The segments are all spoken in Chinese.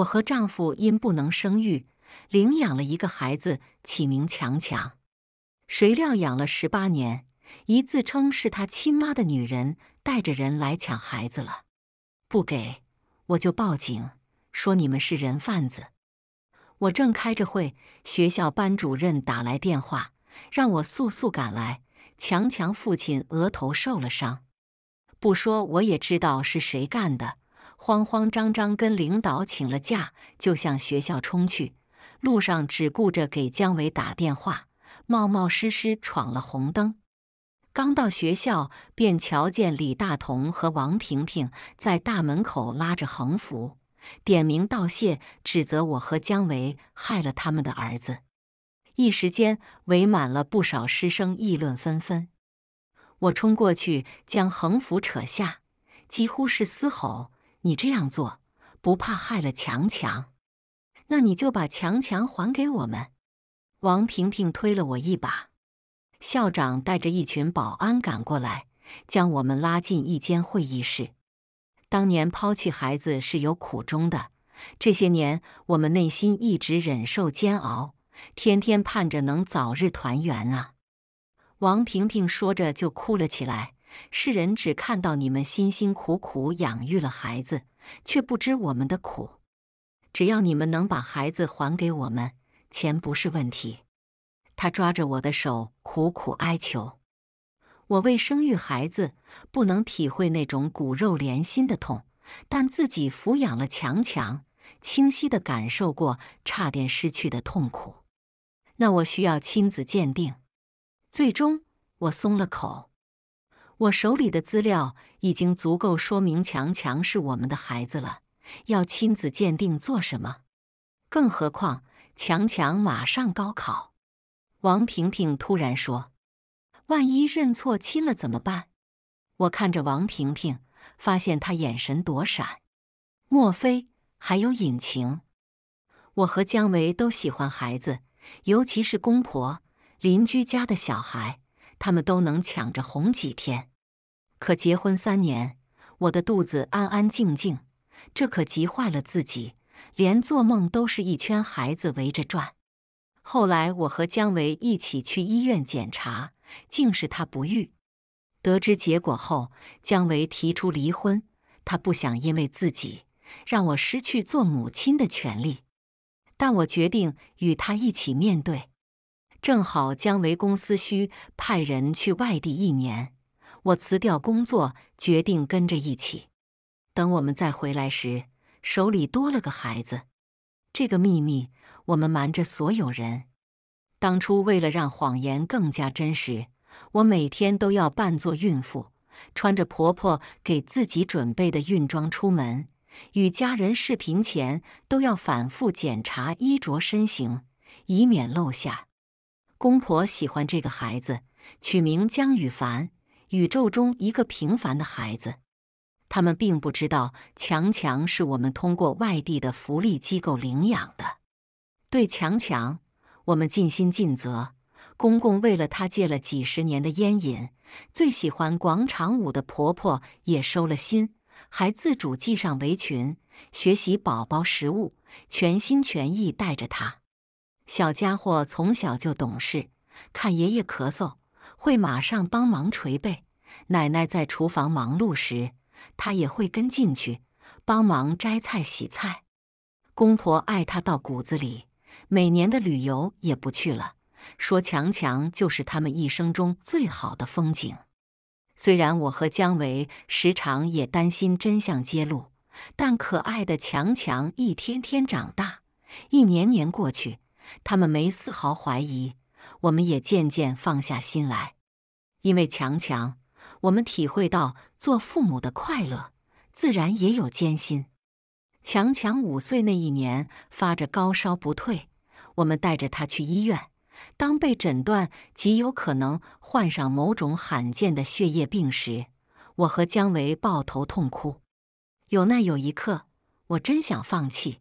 我和丈夫因不能生育，领养了一个孩子，起名强强。谁料养了十八年，一自称是他亲妈的女人带着人来抢孩子了。不给，我就报警，说你们是人贩子。我正开着会，学校班主任打来电话，让我速速赶来。强强父亲额头受了伤，不说我也知道是谁干的。慌慌张张跟领导请了假，就向学校冲去。路上只顾着给姜维打电话，冒冒失失闯了红灯。刚到学校，便瞧见李大同和王平平在大门口拉着横幅，点名道谢，指责我和姜维害了他们的儿子。一时间围满了不少师生，议论纷纷。我冲过去将横幅扯下，几乎是嘶吼。你这样做，不怕害了强强？那你就把强强还给我们。王萍萍推了我一把。校长带着一群保安赶过来，将我们拉进一间会议室。当年抛弃孩子是有苦衷的，这些年我们内心一直忍受煎熬，天天盼着能早日团圆啊！王萍萍说着就哭了起来。世人只看到你们辛辛苦苦养育了孩子，却不知我们的苦。只要你们能把孩子还给我们，钱不是问题。他抓着我的手，苦苦哀求。我为生育孩子，不能体会那种骨肉连心的痛，但自己抚养了强强，清晰地感受过差点失去的痛苦。那我需要亲子鉴定。最终，我松了口。我手里的资料已经足够说明强强是我们的孩子了，要亲子鉴定做什么？更何况强强马上高考。王萍萍突然说：“万一认错亲了怎么办？”我看着王萍萍，发现她眼神躲闪，莫非还有隐情？我和姜维都喜欢孩子，尤其是公婆邻居家的小孩。他们都能抢着红几天，可结婚三年，我的肚子安安静静，这可急坏了自己，连做梦都是一圈孩子围着转。后来我和姜维一起去医院检查，竟是他不育。得知结果后，姜维提出离婚，他不想因为自己让我失去做母亲的权利，但我决定与他一起面对。正好姜维公司需派人去外地一年，我辞掉工作，决定跟着一起。等我们再回来时，手里多了个孩子。这个秘密我们瞒着所有人。当初为了让谎言更加真实，我每天都要扮作孕妇，穿着婆婆给自己准备的孕装出门，与家人视频前都要反复检查衣着身形，以免漏下。公婆喜欢这个孩子，取名江雨凡。宇宙中一个平凡的孩子，他们并不知道强强是我们通过外地的福利机构领养的。对强强，我们尽心尽责。公公为了他戒了几十年的烟瘾，最喜欢广场舞的婆婆也收了心，还自主系上围裙，学习宝宝食物，全心全意带着他。小家伙从小就懂事，看爷爷咳嗽会马上帮忙捶背；奶奶在厨房忙碌时，他也会跟进去帮忙摘菜、洗菜。公婆爱他到骨子里，每年的旅游也不去了，说强强就是他们一生中最好的风景。虽然我和姜维时常也担心真相揭露，但可爱的强强一天天长大，一年年过去。他们没丝毫怀疑，我们也渐渐放下心来。因为强强，我们体会到做父母的快乐，自然也有艰辛。强强五岁那一年发着高烧不退，我们带着他去医院。当被诊断极有可能患上某种罕见的血液病时，我和姜维抱头痛哭。有那有一刻，我真想放弃，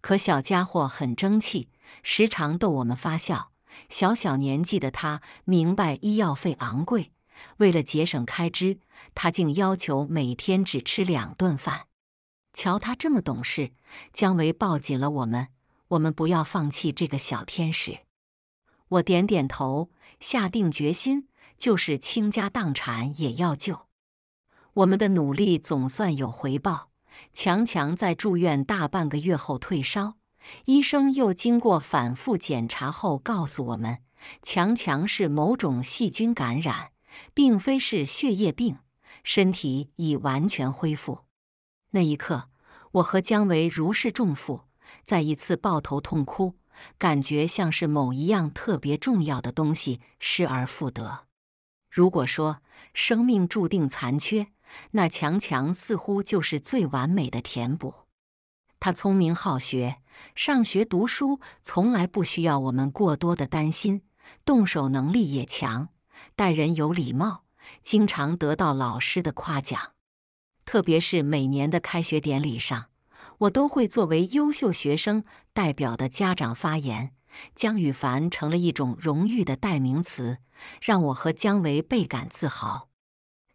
可小家伙很争气。时常逗我们发笑。小小年纪的他明白医药费昂贵，为了节省开支，他竟要求每天只吃两顿饭。瞧他这么懂事，姜维抱紧了我们。我们不要放弃这个小天使。我点点头，下定决心，就是倾家荡产也要救。我们的努力总算有回报，强强在住院大半个月后退烧。医生又经过反复检查后告诉我们，强强是某种细菌感染，并非是血液病，身体已完全恢复。那一刻，我和姜维如释重负，在一次抱头痛哭，感觉像是某一样特别重要的东西失而复得。如果说生命注定残缺，那强强似乎就是最完美的填补。他聪明好学。上学读书从来不需要我们过多的担心，动手能力也强，待人有礼貌，经常得到老师的夸奖。特别是每年的开学典礼上，我都会作为优秀学生代表的家长发言。姜雨凡成了一种荣誉的代名词，让我和姜维倍感自豪。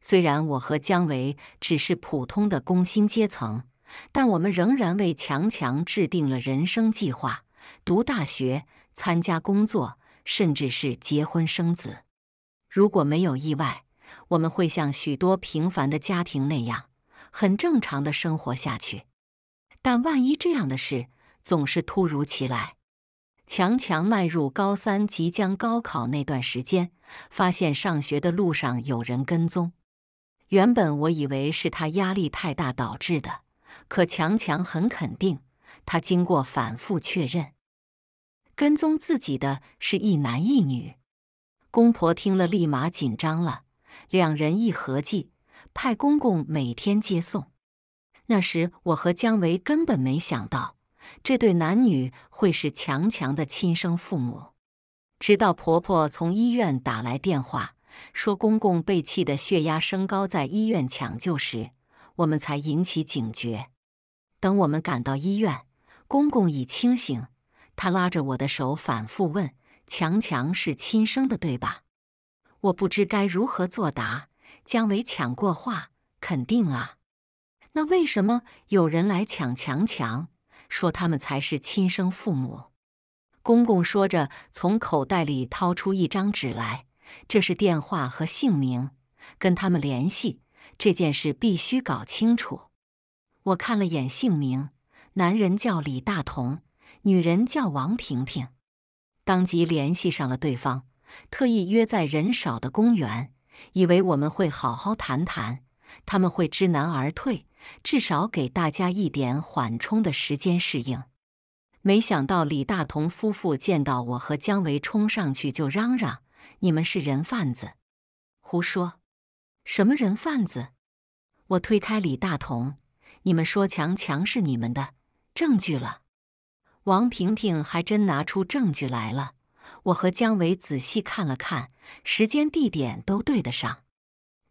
虽然我和姜维只是普通的工薪阶层。但我们仍然为强强制定了人生计划：读大学、参加工作，甚至是结婚生子。如果没有意外，我们会像许多平凡的家庭那样，很正常的生活下去。但万一这样的事总是突如其来，强强迈入高三，即将高考那段时间，发现上学的路上有人跟踪。原本我以为是他压力太大导致的。可强强很肯定，他经过反复确认，跟踪自己的是一男一女。公婆听了立马紧张了，两人一合计，派公公每天接送。那时我和姜维根本没想到，这对男女会是强强的亲生父母。直到婆婆从医院打来电话，说公公被气的血压升高，在医院抢救时，我们才引起警觉。等我们赶到医院，公公已清醒。他拉着我的手，反复问：“强强是亲生的，对吧？”我不知该如何作答。姜维抢过话：“肯定啊！那为什么有人来抢强强，说他们才是亲生父母？”公公说着，从口袋里掏出一张纸来：“这是电话和姓名，跟他们联系。这件事必须搞清楚。”我看了眼姓名，男人叫李大同，女人叫王婷婷，当即联系上了对方，特意约在人少的公园，以为我们会好好谈谈，他们会知难而退，至少给大家一点缓冲的时间适应。没想到李大同夫妇见到我和姜维冲上去就嚷嚷：“你们是人贩子！”胡说，什么人贩子？我推开李大同。你们说强强是你们的证据了？王平平还真拿出证据来了。我和姜维仔细看了看，时间地点都对得上。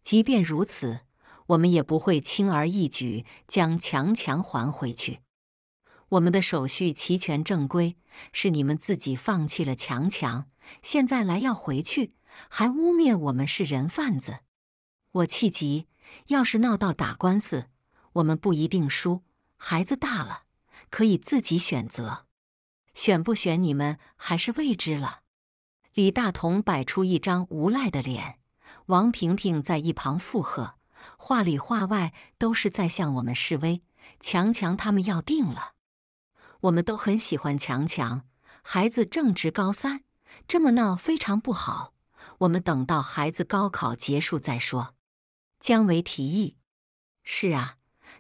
即便如此，我们也不会轻而易举将强强还回去。我们的手续齐全正规，是你们自己放弃了强强，现在来要回去，还污蔑我们是人贩子。我气急，要是闹到打官司。我们不一定输，孩子大了，可以自己选择，选不选你们还是未知了。李大同摆出一张无赖的脸，王萍萍在一旁附和，话里话外都是在向我们示威。强强他们要定了，我们都很喜欢强强，孩子正值高三，这么闹非常不好。我们等到孩子高考结束再说。姜维提议：“是啊。”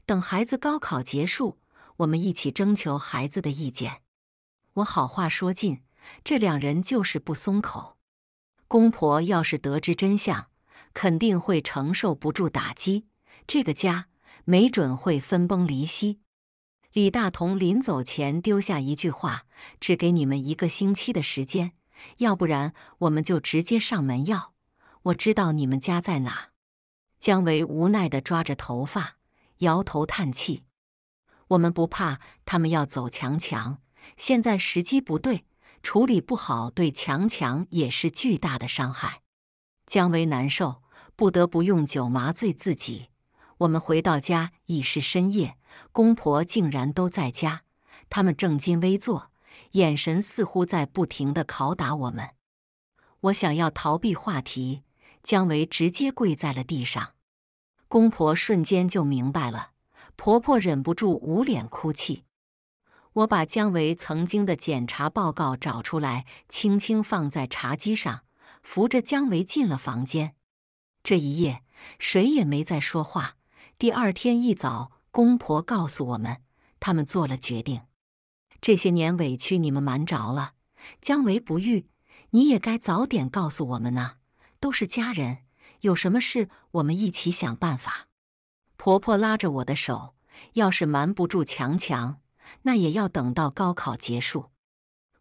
等孩子高考结束，我们一起征求孩子的意见。我好话说尽，这两人就是不松口。公婆要是得知真相，肯定会承受不住打击，这个家没准会分崩离析。李大同临走前丢下一句话：“只给你们一个星期的时间，要不然我们就直接上门要。我知道你们家在哪。”姜维无奈地抓着头发。摇头叹气，我们不怕他们要走强强，现在时机不对，处理不好对强强也是巨大的伤害。姜维难受，不得不用酒麻醉自己。我们回到家已是深夜，公婆竟然都在家，他们正襟危坐，眼神似乎在不停的拷打我们。我想要逃避话题，姜维直接跪在了地上。公婆瞬间就明白了，婆婆忍不住捂脸哭泣。我把姜维曾经的检查报告找出来，轻轻放在茶几上，扶着姜维进了房间。这一夜，谁也没再说话。第二天一早，公婆告诉我们，他们做了决定。这些年委屈你们瞒着了，姜维不育，你也该早点告诉我们呢，都是家人。有什么事，我们一起想办法。婆婆拉着我的手，要是瞒不住强强，那也要等到高考结束。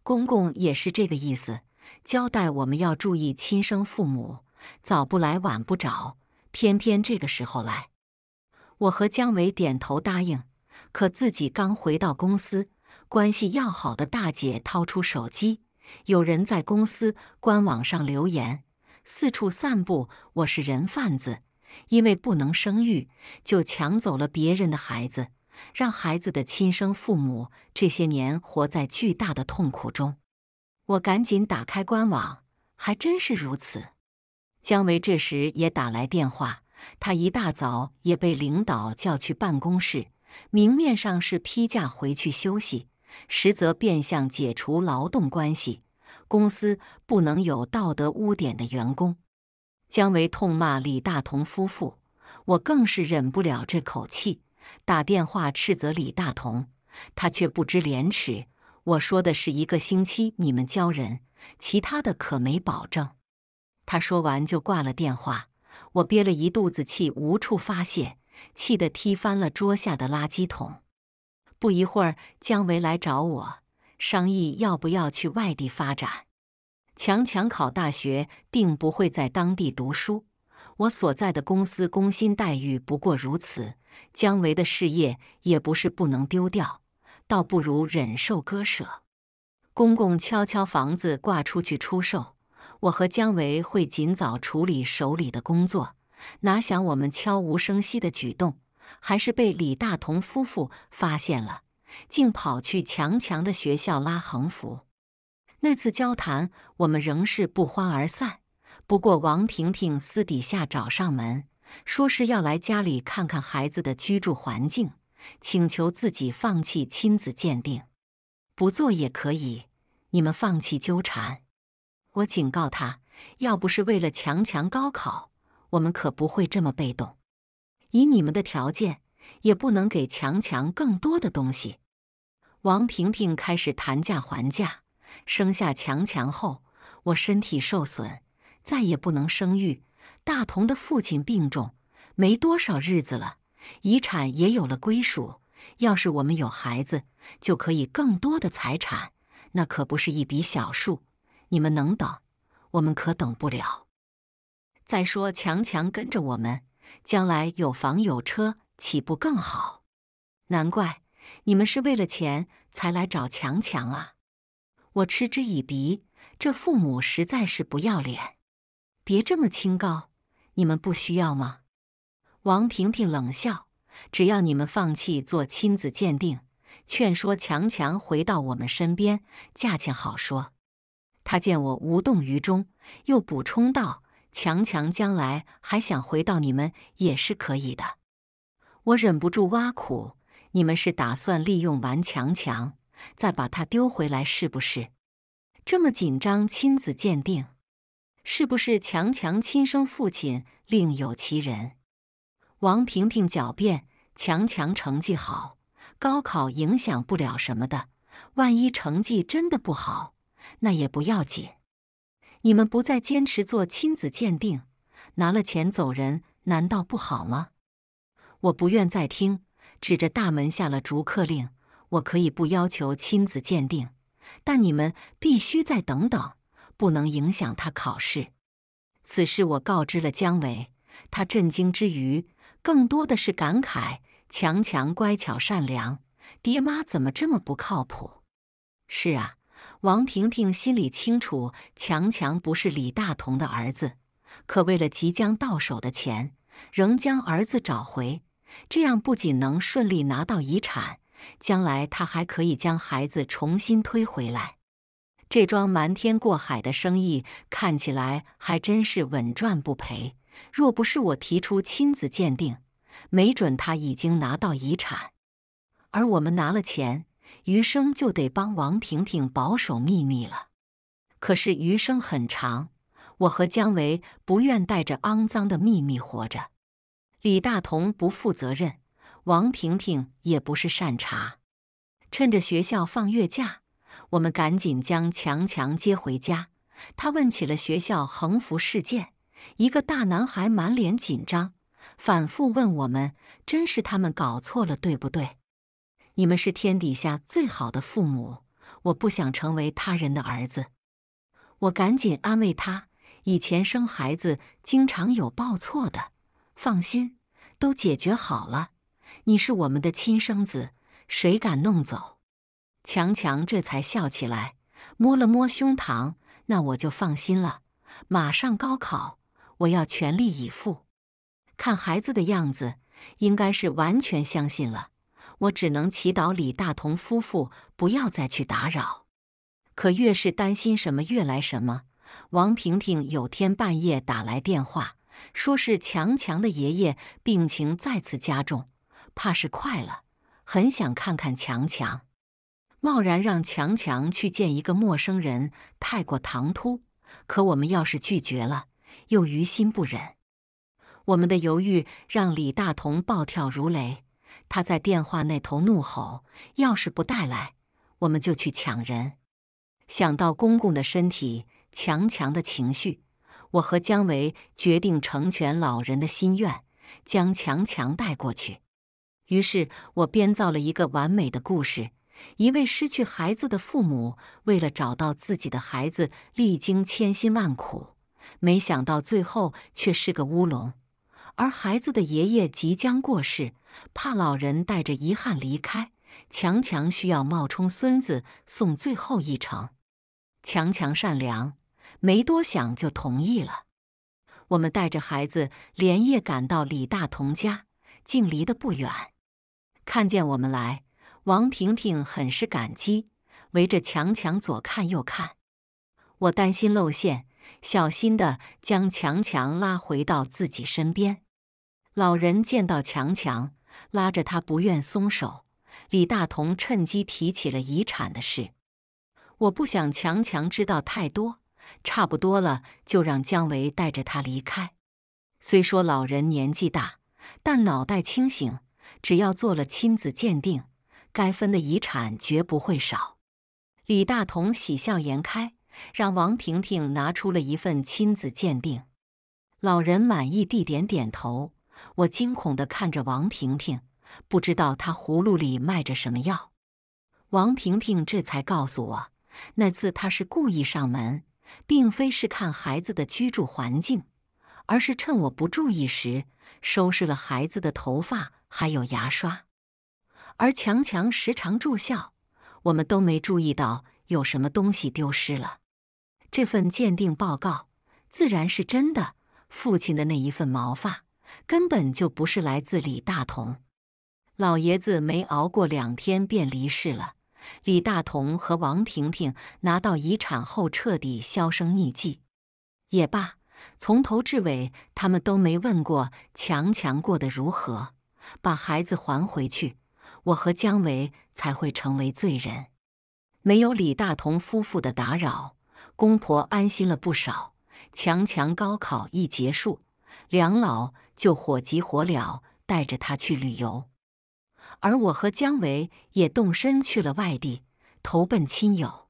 公公也是这个意思，交代我们要注意亲生父母，早不来晚不找，偏偏这个时候来。我和姜伟点头答应，可自己刚回到公司，关系要好的大姐掏出手机，有人在公司官网上留言。四处散步。我是人贩子，因为不能生育，就抢走了别人的孩子，让孩子的亲生父母这些年活在巨大的痛苦中。我赶紧打开官网，还真是如此。姜维这时也打来电话，他一大早也被领导叫去办公室，明面上是批假回去休息，实则变相解除劳动关系。公司不能有道德污点的员工。姜维痛骂李大同夫妇，我更是忍不了这口气，打电话斥责李大同。他却不知廉耻。我说的是一个星期你们交人，其他的可没保证。他说完就挂了电话。我憋了一肚子气，无处发泄，气得踢翻了桌下的垃圾桶。不一会儿，姜维来找我。商议要不要去外地发展。强强考大学，并不会在当地读书。我所在的公司工薪待遇不过如此，姜维的事业也不是不能丢掉，倒不如忍受割舍。公公悄悄房子挂出去出售，我和姜维会尽早处理手里的工作。哪想我们悄无声息的举动，还是被李大同夫妇发现了。竟跑去强强的学校拉横幅。那次交谈，我们仍是不欢而散。不过，王婷婷私底下找上门，说是要来家里看看孩子的居住环境，请求自己放弃亲子鉴定，不做也可以。你们放弃纠缠，我警告他，要不是为了强强高考，我们可不会这么被动。以你们的条件。也不能给强强更多的东西。王婷婷开始谈价还价。生下强强后，我身体受损，再也不能生育。大同的父亲病重，没多少日子了，遗产也有了归属。要是我们有孩子，就可以更多的财产，那可不是一笔小数。你们能等，我们可等不了。再说，强强跟着我们，将来有房有车。岂不更好？难怪你们是为了钱才来找强强啊！我嗤之以鼻，这父母实在是不要脸。别这么清高，你们不需要吗？王萍萍冷笑：“只要你们放弃做亲子鉴定，劝说强强回到我们身边，价钱好说。”他见我无动于衷，又补充道：“强强将来还想回到你们也是可以的。”我忍不住挖苦：“你们是打算利用完强强，再把他丢回来是不是？这么紧张亲子鉴定，是不是强强亲生父亲另有其人？”王萍萍狡辩：“强强成绩好，高考影响不了什么的。万一成绩真的不好，那也不要紧。你们不再坚持做亲子鉴定，拿了钱走人，难道不好吗？”我不愿再听，指着大门下了逐客令。我可以不要求亲子鉴定，但你们必须再等等，不能影响他考试。此事我告知了姜伟，他震惊之余，更多的是感慨：强强乖巧善良，爹妈怎么这么不靠谱？是啊，王萍萍心里清楚，强强不是李大同的儿子，可为了即将到手的钱，仍将儿子找回。这样不仅能顺利拿到遗产，将来他还可以将孩子重新推回来。这桩瞒天过海的生意看起来还真是稳赚不赔。若不是我提出亲子鉴定，没准他已经拿到遗产，而我们拿了钱，余生就得帮王婷婷保守秘密了。可是余生很长，我和姜维不愿带着肮脏的秘密活着。李大同不负责任，王婷婷也不是善茬。趁着学校放月假，我们赶紧将强强接回家。他问起了学校横幅事件，一个大男孩满脸紧张，反复问我们：“真是他们搞错了，对不对？”你们是天底下最好的父母，我不想成为他人的儿子。我赶紧安慰他：“以前生孩子经常有报错的。”放心，都解决好了。你是我们的亲生子，谁敢弄走？强强这才笑起来，摸了摸胸膛。那我就放心了。马上高考，我要全力以赴。看孩子的样子，应该是完全相信了。我只能祈祷李大同夫妇不要再去打扰。可越是担心什么，越来什么。王平平有天半夜打来电话。说是强强的爷爷病情再次加重，怕是快了。很想看看强强，贸然让强强去见一个陌生人太过唐突。可我们要是拒绝了，又于心不忍。我们的犹豫让李大同暴跳如雷，他在电话那头怒吼：“要是不带来，我们就去抢人！”想到公公的身体，强强的情绪。我和姜维决定成全老人的心愿，将强强带过去。于是，我编造了一个完美的故事：一位失去孩子的父母，为了找到自己的孩子，历经千辛万苦，没想到最后却是个乌龙。而孩子的爷爷即将过世，怕老人带着遗憾离开，强强需要冒充孙子送最后一程。强强善良。没多想就同意了。我们带着孩子连夜赶到李大同家，竟离得不远。看见我们来，王平平很是感激，围着强强左看右看。我担心露馅，小心的将强强拉回到自己身边。老人见到强强，拉着他不愿松手。李大同趁机提起了遗产的事。我不想强强知道太多。差不多了，就让姜维带着他离开。虽说老人年纪大，但脑袋清醒，只要做了亲子鉴定，该分的遗产绝不会少。李大同喜笑颜开，让王平平拿出了一份亲子鉴定。老人满意地点点头。我惊恐地看着王平平，不知道他葫芦里卖着什么药。王平平这才告诉我，那次他是故意上门。并非是看孩子的居住环境，而是趁我不注意时收拾了孩子的头发还有牙刷。而强强时常住校，我们都没注意到有什么东西丢失了。这份鉴定报告自然是真的。父亲的那一份毛发根本就不是来自李大同。老爷子没熬过两天便离世了。李大同和王萍萍拿到遗产后彻底销声匿迹。也罢，从头至尾他们都没问过强强过得如何。把孩子还回去，我和姜维才会成为罪人。没有李大同夫妇的打扰，公婆安心了不少。强强高考一结束，梁老就火急火燎带着他去旅游。而我和姜维也动身去了外地，投奔亲友。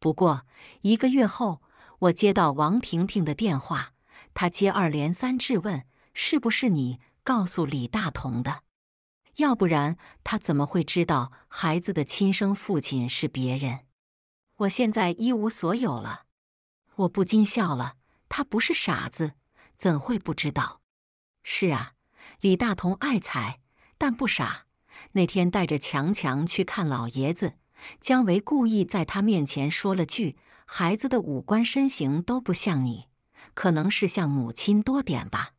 不过一个月后，我接到王婷婷的电话，她接二连三质问：“是不是你告诉李大同的？要不然他怎么会知道孩子的亲生父亲是别人？”我现在一无所有了，我不禁笑了。他不是傻子，怎会不知道？是啊，李大同爱财，但不傻。那天带着强强去看老爷子，姜维故意在他面前说了句：“孩子的五官身形都不像你，可能是像母亲多点吧。”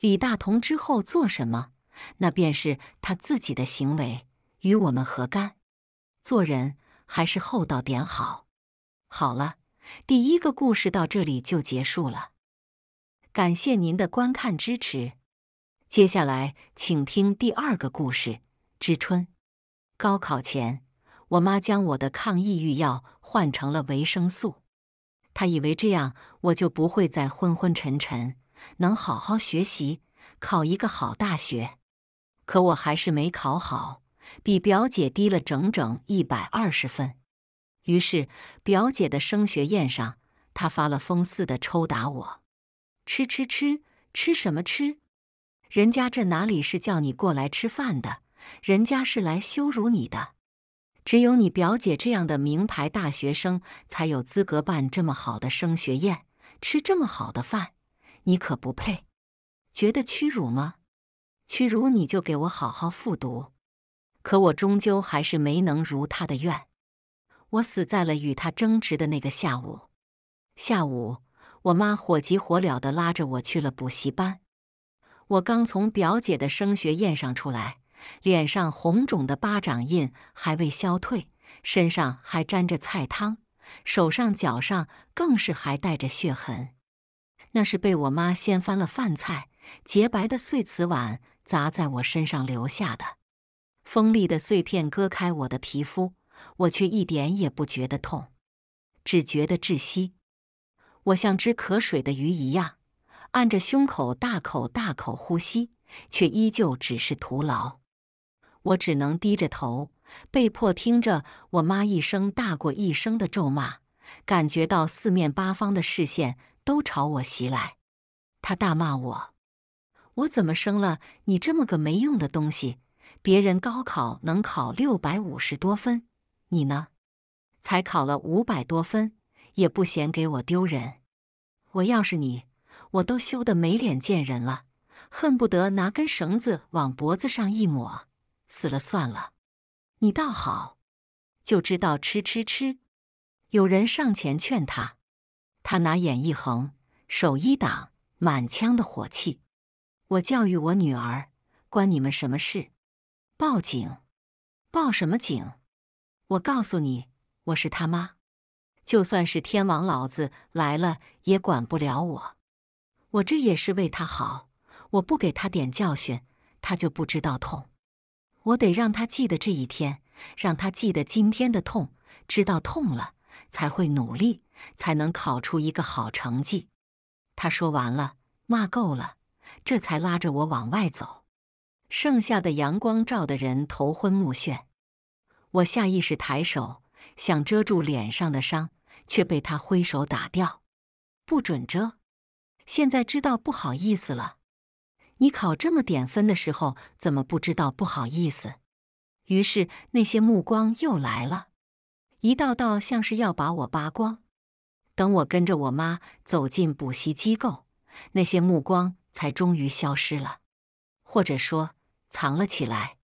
李大同之后做什么，那便是他自己的行为，与我们何干？做人还是厚道点好。好了，第一个故事到这里就结束了，感谢您的观看支持。接下来请听第二个故事。之春，高考前，我妈将我的抗抑郁药换成了维生素，她以为这样我就不会再昏昏沉沉，能好好学习，考一个好大学。可我还是没考好，比表姐低了整整一百二十分。于是表姐的升学宴上，她发了疯似的抽打我：“吃吃吃，吃什么吃？人家这哪里是叫你过来吃饭的？”人家是来羞辱你的，只有你表姐这样的名牌大学生才有资格办这么好的升学宴，吃这么好的饭，你可不配。觉得屈辱吗？屈辱你就给我好好复读。可我终究还是没能如他的愿，我死在了与他争执的那个下午。下午，我妈火急火燎地拉着我去了补习班。我刚从表姐的升学宴上出来。脸上红肿的巴掌印还未消退，身上还沾着菜汤，手上脚上更是还带着血痕。那是被我妈掀翻了饭菜，洁白的碎瓷碗砸在我身上留下的，锋利的碎片割开我的皮肤，我却一点也不觉得痛，只觉得窒息。我像只渴水的鱼一样，按着胸口大口大口呼吸，却依旧只是徒劳。我只能低着头，被迫听着我妈一声大过一声的咒骂，感觉到四面八方的视线都朝我袭来。她大骂我：“我怎么生了你这么个没用的东西？别人高考能考六百五十多分，你呢？才考了五百多分，也不嫌给我丢人。我要是你，我都羞得没脸见人了，恨不得拿根绳子往脖子上一抹。”死了算了，你倒好，就知道吃吃吃。有人上前劝他，他拿眼一横，手一挡，满腔的火气。我教育我女儿，关你们什么事？报警？报什么警？我告诉你，我是他妈，就算是天王老子来了也管不了我。我这也是为他好，我不给他点教训，他就不知道痛。我得让他记得这一天，让他记得今天的痛，知道痛了才会努力，才能考出一个好成绩。他说完了，骂够了，这才拉着我往外走。剩下的阳光照的人头昏目眩，我下意识抬手想遮住脸上的伤，却被他挥手打掉，不准遮。现在知道不好意思了。你考这么点分的时候，怎么不知道不好意思？于是那些目光又来了，一道道像是要把我扒光。等我跟着我妈走进补习机构，那些目光才终于消失了，或者说藏了起来。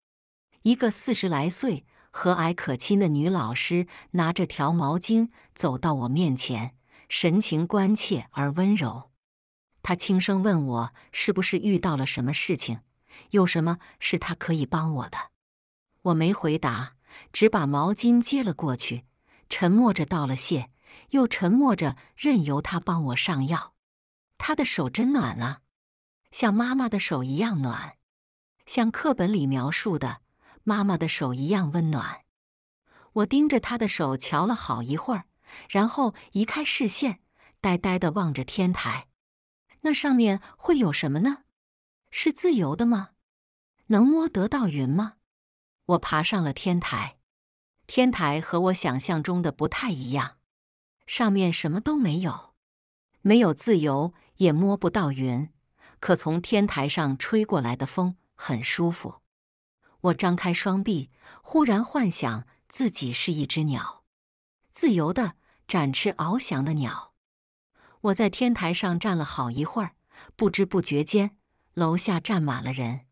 一个四十来岁、和蔼可亲的女老师拿着条毛巾走到我面前，神情关切而温柔。他轻声问我：“是不是遇到了什么事情？有什么是他可以帮我的？”我没回答，只把毛巾接了过去，沉默着道了谢，又沉默着任由他帮我上药。他的手真暖啊，像妈妈的手一样暖，像课本里描述的妈妈的手一样温暖。我盯着他的手瞧了好一会儿，然后移开视线，呆呆地望着天台。那上面会有什么呢？是自由的吗？能摸得到云吗？我爬上了天台，天台和我想象中的不太一样，上面什么都没有，没有自由，也摸不到云。可从天台上吹过来的风很舒服，我张开双臂，忽然幻想自己是一只鸟，自由的展翅翱翔的鸟。我在天台上站了好一会儿，不知不觉间，楼下站满了人，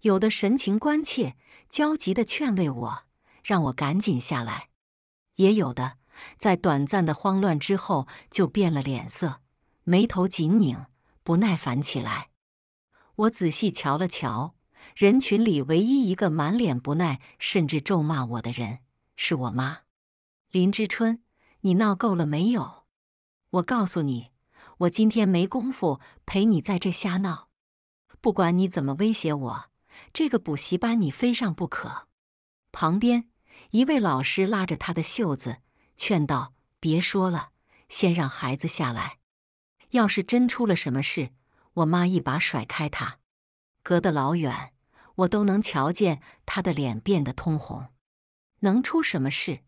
有的神情关切、焦急地劝慰我，让我赶紧下来；也有的在短暂的慌乱之后就变了脸色，眉头紧拧，不耐烦起来。我仔细瞧了瞧，人群里唯一一个满脸不耐，甚至咒骂我的人是我妈林知春：“你闹够了没有？”我告诉你，我今天没工夫陪你在这瞎闹。不管你怎么威胁我，这个补习班你非上不可。旁边一位老师拉着他的袖子劝道：“别说了，先让孩子下来。要是真出了什么事……”我妈一把甩开他，隔得老远，我都能瞧见他的脸变得通红。能出什么事？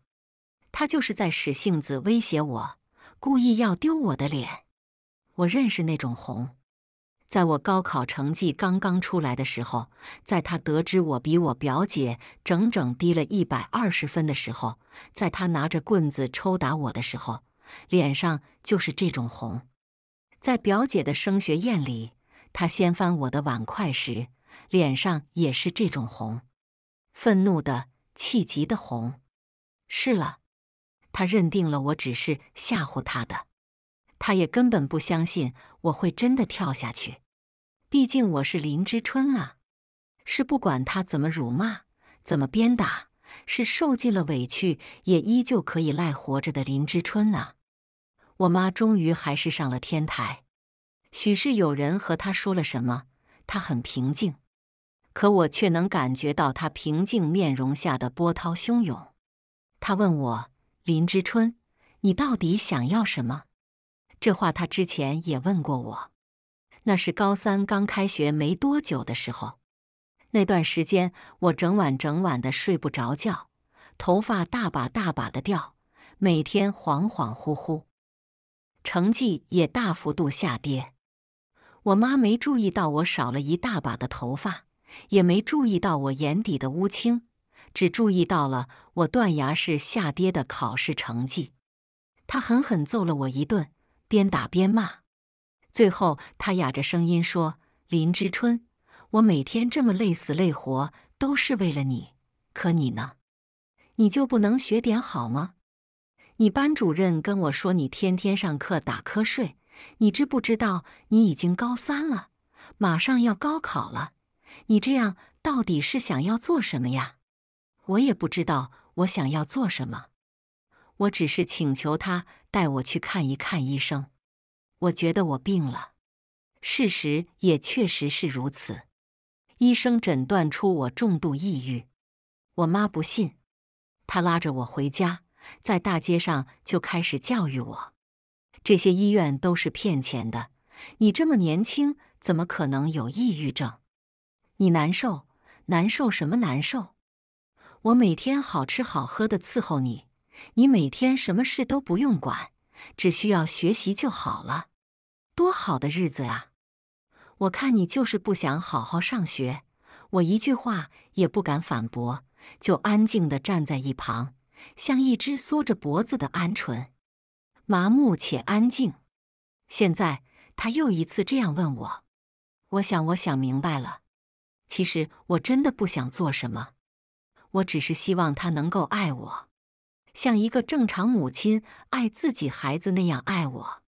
他就是在使性子威胁我。故意要丢我的脸，我认识那种红。在我高考成绩刚刚出来的时候，在他得知我比我表姐整整低了一百二十分的时候，在他拿着棍子抽打我的时候，脸上就是这种红。在表姐的升学宴里，他掀翻我的碗筷时，脸上也是这种红，愤怒的、气急的红。是了。他认定了我只是吓唬他的，他也根本不相信我会真的跳下去。毕竟我是林之春啊，是不管他怎么辱骂、怎么鞭打，是受尽了委屈也依旧可以赖活着的林之春啊。我妈终于还是上了天台，许是有人和他说了什么，她很平静，可我却能感觉到她平静面容下的波涛汹涌。她问我。林之春，你到底想要什么？这话他之前也问过我。那是高三刚开学没多久的时候，那段时间我整晚整晚的睡不着觉，头发大把大把的掉，每天恍恍惚惚，成绩也大幅度下跌。我妈没注意到我少了一大把的头发，也没注意到我眼底的乌青。只注意到了我断崖式下跌的考试成绩，他狠狠揍了我一顿，边打边骂。最后，他哑着声音说：“林之春，我每天这么累死累活都是为了你，可你呢？你就不能学点好吗？你班主任跟我说你天天上课打瞌睡，你知不知道你已经高三了，马上要高考了？你这样到底是想要做什么呀？”我也不知道我想要做什么，我只是请求他带我去看一看医生。我觉得我病了，事实也确实是如此。医生诊断出我重度抑郁。我妈不信，她拉着我回家，在大街上就开始教育我：这些医院都是骗钱的，你这么年轻怎么可能有抑郁症？你难受，难受什么难受？我每天好吃好喝的伺候你，你每天什么事都不用管，只需要学习就好了，多好的日子啊！我看你就是不想好好上学，我一句话也不敢反驳，就安静的站在一旁，像一只缩着脖子的鹌鹑，麻木且安静。现在他又一次这样问我，我想，我想明白了，其实我真的不想做什么。我只是希望他能够爱我，像一个正常母亲爱自己孩子那样爱我，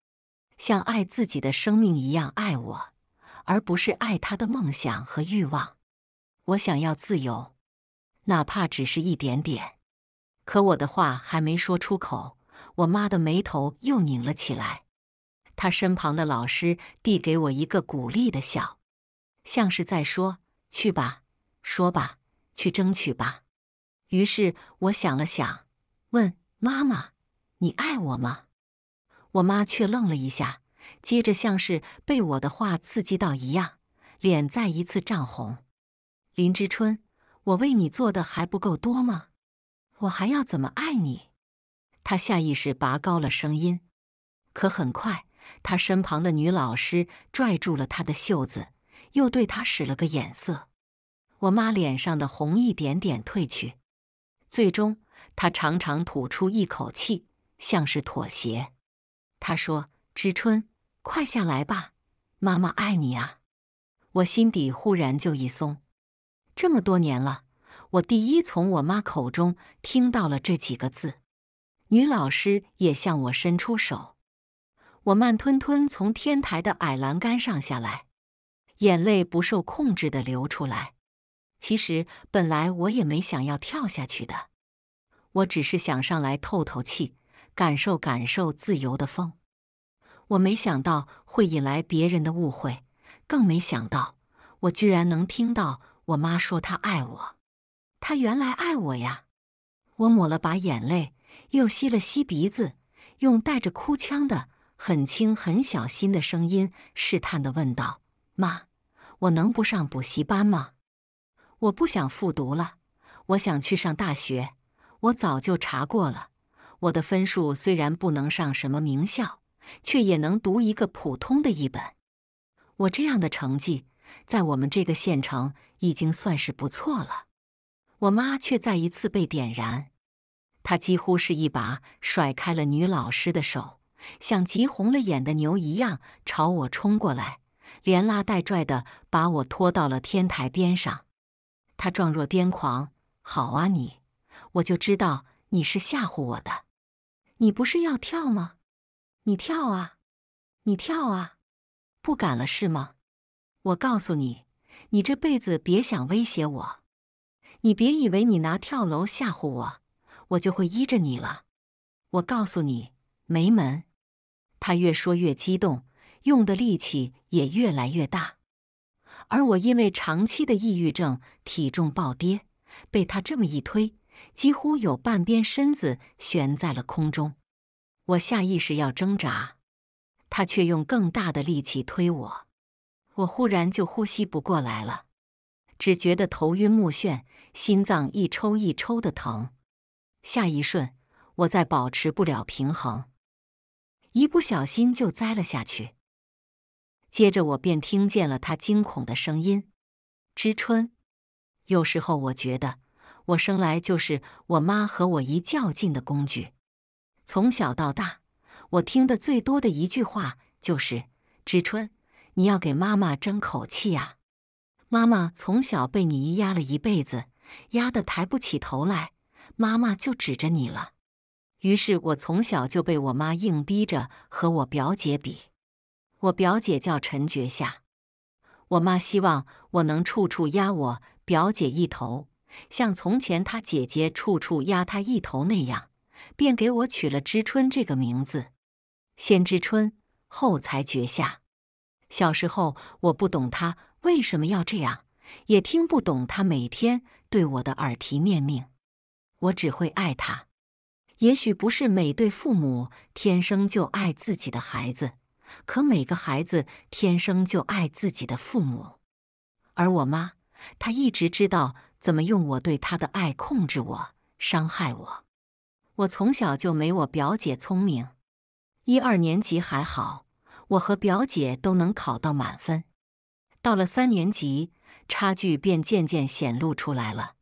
像爱自己的生命一样爱我，而不是爱他的梦想和欲望。我想要自由，哪怕只是一点点。可我的话还没说出口，我妈的眉头又拧了起来。她身旁的老师递给我一个鼓励的笑，像是在说：“去吧，说吧，去争取吧。”于是我想了想，问妈妈：“你爱我吗？”我妈却愣了一下，接着像是被我的话刺激到一样，脸再一次涨红。林之春，我为你做的还不够多吗？我还要怎么爱你？她下意识拔高了声音，可很快，她身旁的女老师拽住了她的袖子，又对她使了个眼色。我妈脸上的红一点点褪去。最终，他长长吐出一口气，像是妥协。他说：“知春，快下来吧，妈妈爱你啊！”我心底忽然就一松。这么多年了，我第一从我妈口中听到了这几个字。女老师也向我伸出手，我慢吞吞从天台的矮栏杆上下来，眼泪不受控制的流出来。其实本来我也没想要跳下去的，我只是想上来透透气，感受感受自由的风。我没想到会引来别人的误会，更没想到我居然能听到我妈说她爱我。她原来爱我呀！我抹了把眼泪，又吸了吸鼻子，用带着哭腔的、很轻、很小心的声音试探的问道：“妈，我能不上补习班吗？”我不想复读了，我想去上大学。我早就查过了，我的分数虽然不能上什么名校，却也能读一个普通的一本。我这样的成绩，在我们这个县城已经算是不错了。我妈却再一次被点燃，她几乎是一把甩开了女老师的手，像急红了眼的牛一样朝我冲过来，连拉带拽的把我拖到了天台边上。他状若癫狂，好啊你，我就知道你是吓唬我的，你不是要跳吗？你跳啊，你跳啊，不敢了是吗？我告诉你，你这辈子别想威胁我，你别以为你拿跳楼吓唬我，我就会依着你了。我告诉你，没门！他越说越激动，用的力气也越来越大。而我因为长期的抑郁症，体重暴跌，被他这么一推，几乎有半边身子悬在了空中。我下意识要挣扎，他却用更大的力气推我。我忽然就呼吸不过来了，只觉得头晕目眩，心脏一抽一抽的疼。下一瞬，我再保持不了平衡，一不小心就栽了下去。接着我便听见了他惊恐的声音：“知春，有时候我觉得我生来就是我妈和我姨较劲的工具。从小到大，我听的最多的一句话就是：知春，你要给妈妈争口气啊！妈妈从小被你姨压了一辈子，压得抬不起头来，妈妈就指着你了。于是我从小就被我妈硬逼着和我表姐比。”我表姐叫陈觉夏，我妈希望我能处处压我表姐一头，像从前她姐姐处处压她一头那样，便给我取了知春这个名字，先知春，后才觉夏。小时候我不懂她为什么要这样，也听不懂她每天对我的耳提面命，我只会爱她。也许不是每对父母天生就爱自己的孩子。可每个孩子天生就爱自己的父母，而我妈她一直知道怎么用我对她的爱控制我、伤害我。我从小就没我表姐聪明。一二年级还好，我和表姐都能考到满分。到了三年级，差距便渐渐显露出来了。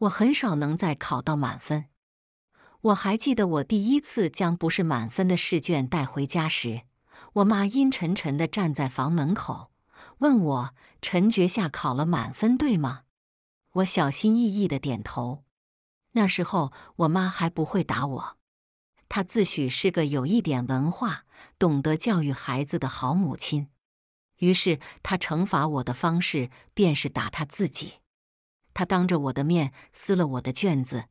我很少能再考到满分。我还记得我第一次将不是满分的试卷带回家时。我妈阴沉沉地站在房门口，问我：“陈觉下考了满分，对吗？”我小心翼翼地点头。那时候，我妈还不会打我，她自诩是个有一点文化、懂得教育孩子的好母亲。于是，她惩罚我的方式便是打她自己。她当着我的面撕了我的卷子，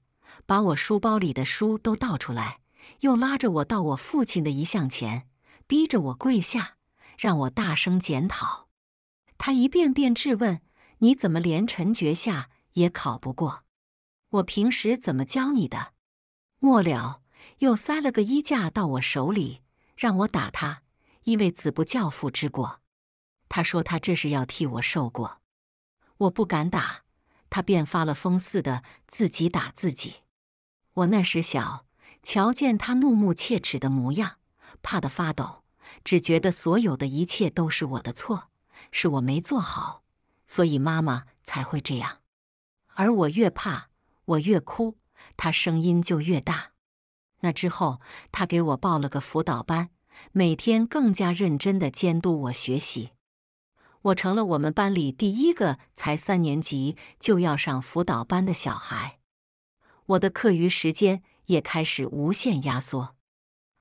把我书包里的书都倒出来，又拉着我到我父亲的遗像前。逼着我跪下，让我大声检讨。他一遍遍质问：“你怎么连陈爵下也考不过？我平时怎么教你的？”末了，又塞了个衣架到我手里，让我打他，因为子不教父之过。他说他这是要替我受过。我不敢打，他便发了疯似的自己打自己。我那时小，瞧见他怒目切齿的模样，怕得发抖。只觉得所有的一切都是我的错，是我没做好，所以妈妈才会这样。而我越怕，我越哭，他声音就越大。那之后，他给我报了个辅导班，每天更加认真地监督我学习。我成了我们班里第一个才三年级就要上辅导班的小孩。我的课余时间也开始无限压缩。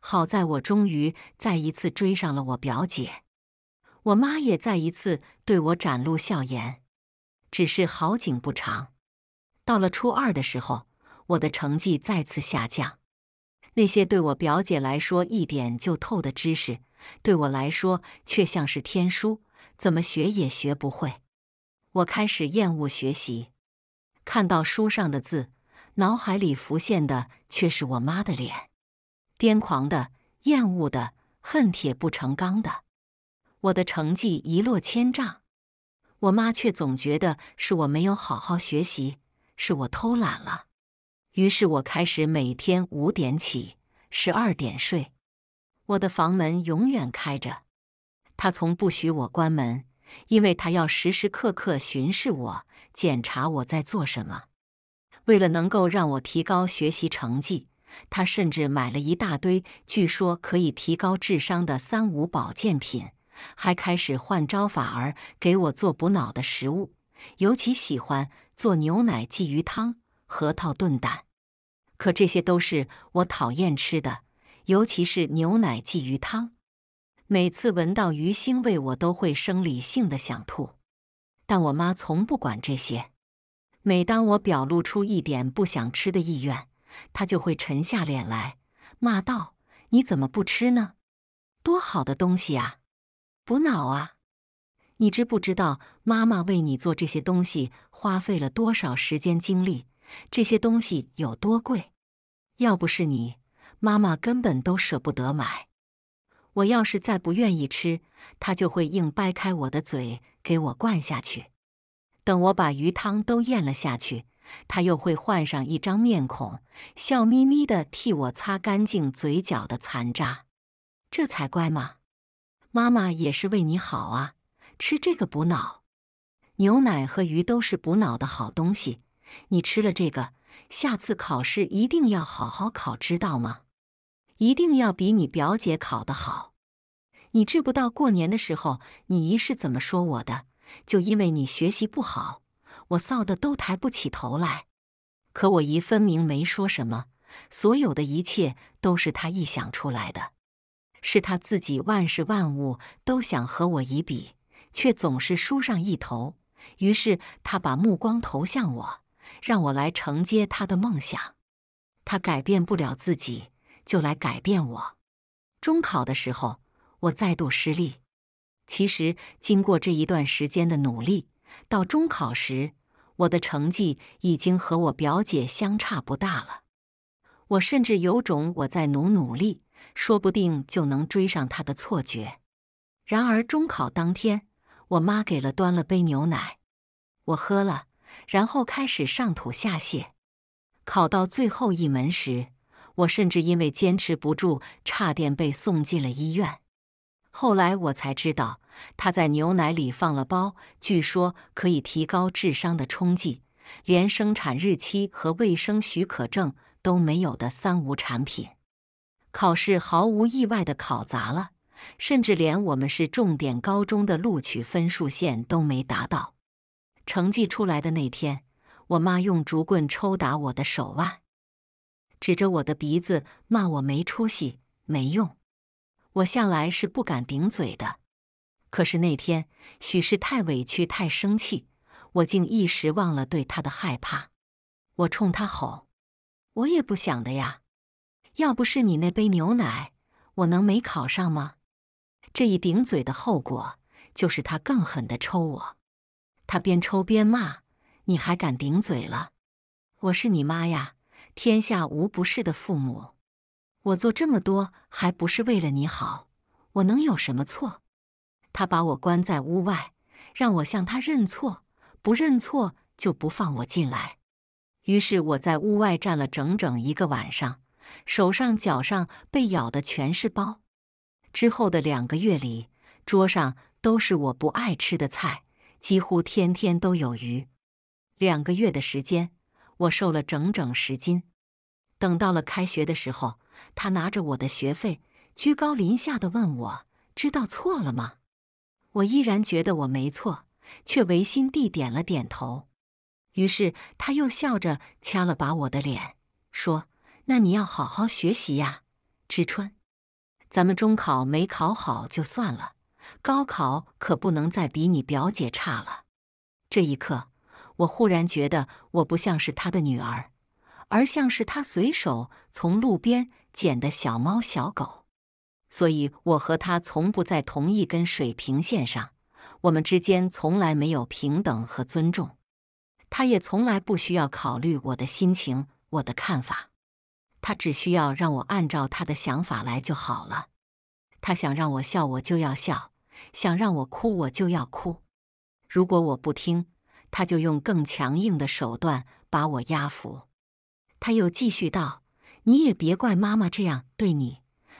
好在我终于再一次追上了我表姐，我妈也再一次对我展露笑颜。只是好景不长，到了初二的时候，我的成绩再次下降。那些对我表姐来说一点就透的知识，对我来说却像是天书，怎么学也学不会。我开始厌恶学习，看到书上的字，脑海里浮现的却是我妈的脸。癫狂的、厌恶的、恨铁不成钢的，我的成绩一落千丈，我妈却总觉得是我没有好好学习，是我偷懒了。于是，我开始每天五点起，十二点睡。我的房门永远开着，她从不许我关门，因为她要时时刻刻巡视我，检查我在做什么。为了能够让我提高学习成绩。她甚至买了一大堆据说可以提高智商的三无保健品，还开始换招法儿给我做补脑的食物，尤其喜欢做牛奶鲫鱼汤、核桃炖蛋。可这些都是我讨厌吃的，尤其是牛奶鲫鱼汤，每次闻到鱼腥味我都会生理性的想吐。但我妈从不管这些，每当我表露出一点不想吃的意愿。他就会沉下脸来，骂道：“你怎么不吃呢？多好的东西啊，补脑啊！你知不知道妈妈为你做这些东西花费了多少时间精力？这些东西有多贵？要不是你，妈妈根本都舍不得买。我要是再不愿意吃，他就会硬掰开我的嘴给我灌下去。等我把鱼汤都咽了下去。”他又会换上一张面孔，笑眯眯的替我擦干净嘴角的残渣，这才乖嘛。妈妈也是为你好啊，吃这个补脑，牛奶和鱼都是补脑的好东西。你吃了这个，下次考试一定要好好考，知道吗？一定要比你表姐考得好。你知不道过年的时候，你姨是怎么说我的？就因为你学习不好。我臊的都抬不起头来，可我姨分明没说什么，所有的一切都是她臆想出来的，是她自己万事万物都想和我姨比，却总是输上一头，于是他把目光投向我，让我来承接他的梦想。他改变不了自己，就来改变我。中考的时候，我再度失利。其实经过这一段时间的努力。到中考时，我的成绩已经和我表姐相差不大了。我甚至有种我在努努力，说不定就能追上她的错觉。然而，中考当天，我妈给了端了杯牛奶，我喝了，然后开始上吐下泻。考到最后一门时，我甚至因为坚持不住，差点被送进了医院。后来我才知道。他在牛奶里放了包，据说可以提高智商的冲剂，连生产日期和卫生许可证都没有的三无产品。考试毫无意外的考砸了，甚至连我们是重点高中的录取分数线都没达到。成绩出来的那天，我妈用竹棍抽打我的手腕，指着我的鼻子骂我没出息、没用。我向来是不敢顶嘴的。可是那天，许是太委屈、太生气，我竟一时忘了对他的害怕。我冲他吼：“我也不想的呀！要不是你那杯牛奶，我能没考上吗？”这一顶嘴的后果就是他更狠地抽我。他边抽边骂：“你还敢顶嘴了？我是你妈呀！天下无不是的父母。我做这么多还不是为了你好？我能有什么错？”他把我关在屋外，让我向他认错，不认错就不放我进来。于是我在屋外站了整整一个晚上，手上脚上被咬的全是包。之后的两个月里，桌上都是我不爱吃的菜，几乎天天都有鱼。两个月的时间，我瘦了整整十斤。等到了开学的时候，他拿着我的学费，居高临下的问：“我知道错了吗？”我依然觉得我没错，却违心地点了点头。于是他又笑着掐了把我的脸，说：“那你要好好学习呀，知春。咱们中考没考好就算了，高考可不能再比你表姐差了。”这一刻，我忽然觉得我不像是他的女儿，而像是他随手从路边捡的小猫小狗。所以我和他从不在同一根水平线上，我们之间从来没有平等和尊重。他也从来不需要考虑我的心情、我的看法，他只需要让我按照他的想法来就好了。他想让我笑，我就要笑；想让我哭，我就要哭。如果我不听，他就用更强硬的手段把我压服。他又继续道：“你也别怪妈妈这样对你。”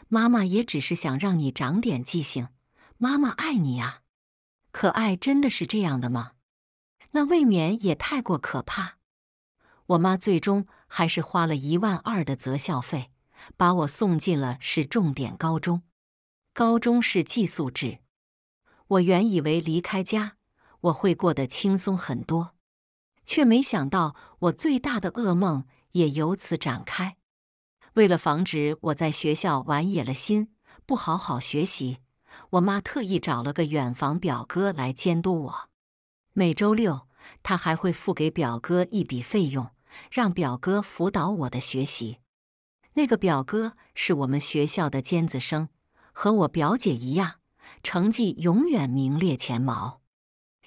妈妈也只是想让你长点记性，妈妈爱你呀。可爱真的是这样的吗？那未免也太过可怕。我妈最终还是花了一万二的择校费，把我送进了市重点高中。高中是寄宿制，我原以为离开家我会过得轻松很多，却没想到我最大的噩梦也由此展开。为了防止我在学校玩野了心，不好好学习，我妈特意找了个远房表哥来监督我。每周六，她还会付给表哥一笔费用，让表哥辅导我的学习。那个表哥是我们学校的尖子生，和我表姐一样，成绩永远名列前茅。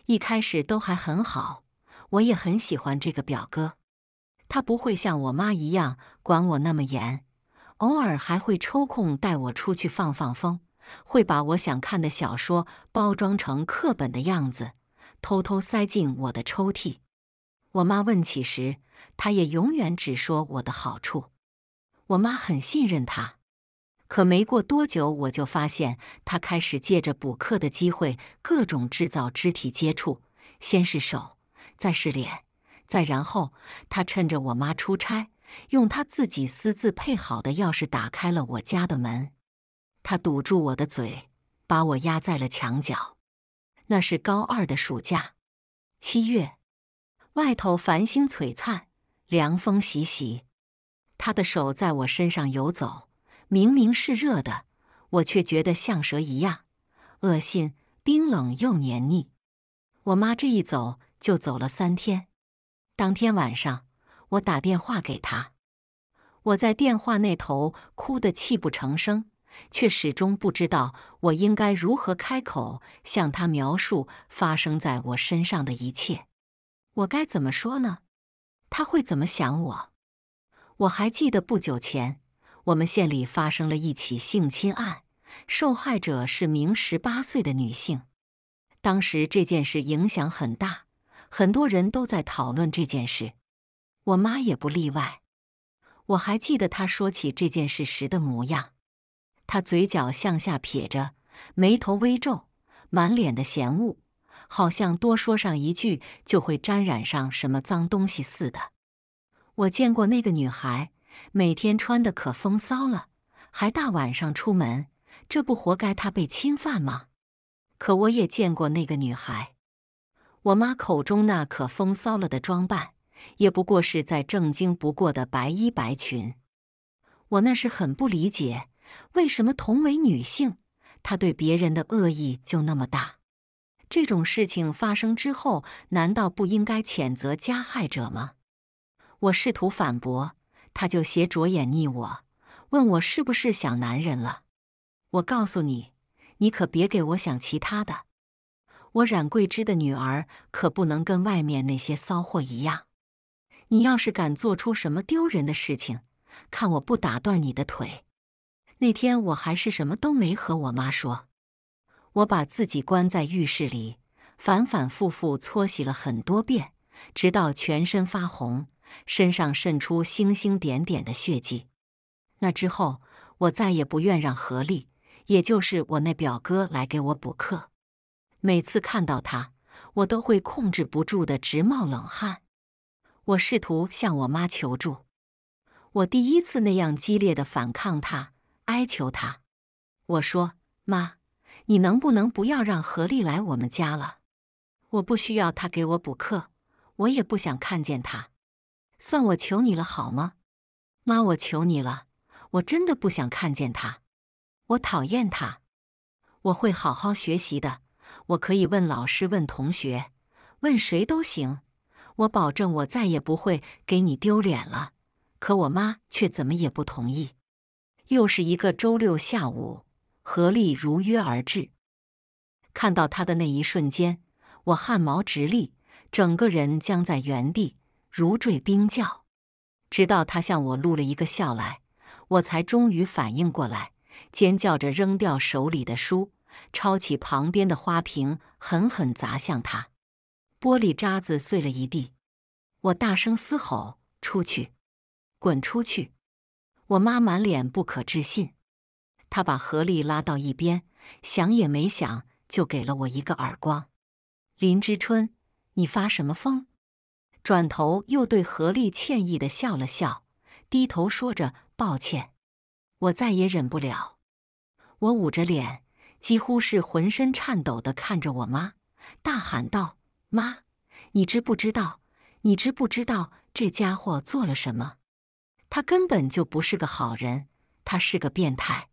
一开始都还很好，我也很喜欢这个表哥。他不会像我妈一样管我那么严，偶尔还会抽空带我出去放放风，会把我想看的小说包装成课本的样子，偷偷塞进我的抽屉。我妈问起时，他也永远只说我的好处。我妈很信任他，可没过多久，我就发现他开始借着补课的机会，各种制造肢体接触，先是手，再是脸。再然后，他趁着我妈出差，用他自己私自配好的钥匙打开了我家的门。他堵住我的嘴，把我压在了墙角。那是高二的暑假，七月，外头繁星璀璨，凉风习习。他的手在我身上游走，明明是热的，我却觉得像蛇一样恶心，冰冷又黏腻。我妈这一走就走了三天。当天晚上，我打电话给他，我在电话那头哭得泣不成声，却始终不知道我应该如何开口向他描述发生在我身上的一切。我该怎么说呢？他会怎么想我？我还记得不久前，我们县里发生了一起性侵案，受害者是名十八岁的女性，当时这件事影响很大。很多人都在讨论这件事，我妈也不例外。我还记得她说起这件事时的模样，她嘴角向下撇着，眉头微皱，满脸的嫌恶，好像多说上一句就会沾染上什么脏东西似的。我见过那个女孩，每天穿的可风骚了，还大晚上出门，这不活该她被侵犯吗？可我也见过那个女孩。我妈口中那可风骚了的装扮，也不过是再正经不过的白衣白裙。我那是很不理解，为什么同为女性，她对别人的恶意就那么大？这种事情发生之后，难道不应该谴责加害者吗？我试图反驳，她就斜着眼睨我，问我是不是想男人了。我告诉你，你可别给我想其他的。我冉桂枝的女儿可不能跟外面那些骚货一样。你要是敢做出什么丢人的事情，看我不打断你的腿！那天我还是什么都没和我妈说，我把自己关在浴室里，反反复复搓洗了很多遍，直到全身发红，身上渗出星星点点的血迹。那之后，我再也不愿让何丽，也就是我那表哥来给我补课。每次看到他，我都会控制不住的直冒冷汗。我试图向我妈求助，我第一次那样激烈的反抗他，哀求他。我说：“妈，你能不能不要让何丽来我们家了？我不需要他给我补课，我也不想看见他。算我求你了，好吗？妈，我求你了，我真的不想看见他，我讨厌他。我会好好学习的。”我可以问老师，问同学，问谁都行。我保证，我再也不会给你丢脸了。可我妈却怎么也不同意。又是一个周六下午，何丽如约而至。看到她的那一瞬间，我汗毛直立，整个人僵在原地，如坠冰窖。直到她向我露了一个笑来，我才终于反应过来，尖叫着扔掉手里的书。抄起旁边的花瓶，狠狠砸向他，玻璃渣子碎了一地。我大声嘶吼：“出去，滚出去！”我妈满脸不可置信，她把何丽拉到一边，想也没想就给了我一个耳光。“林之春，你发什么疯？”转头又对何丽歉意地笑了笑，低头说着：“抱歉。”我再也忍不了，我捂着脸。几乎是浑身颤抖的看着我妈，大喊道：“妈，你知不知道？你知不知道这家伙做了什么？他根本就不是个好人，他是个变态。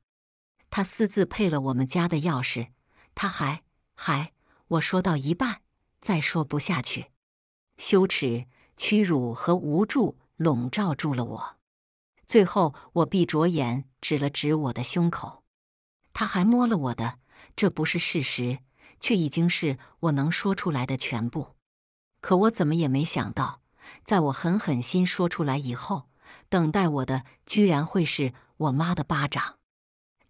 他私自配了我们家的钥匙，他还还……我说到一半，再说不下去。羞耻、屈辱和无助笼罩住了我。最后，我闭着眼，指了指我的胸口。”他还摸了我的，这不是事实，却已经是我能说出来的全部。可我怎么也没想到，在我狠狠心说出来以后，等待我的居然会是我妈的巴掌。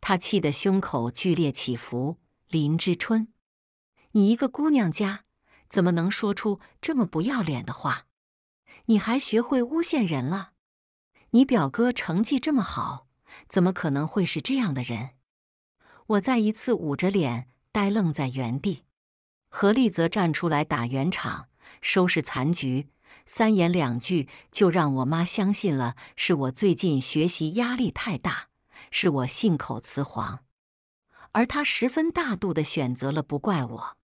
他气得胸口剧烈起伏。林之春，你一个姑娘家，怎么能说出这么不要脸的话？你还学会诬陷人了？你表哥成绩这么好，怎么可能会是这样的人？我再一次捂着脸呆愣在原地，何丽则站出来打圆场，收拾残局，三言两句就让我妈相信了，是我最近学习压力太大，是我信口雌黄，而她十分大度的选择了不怪我。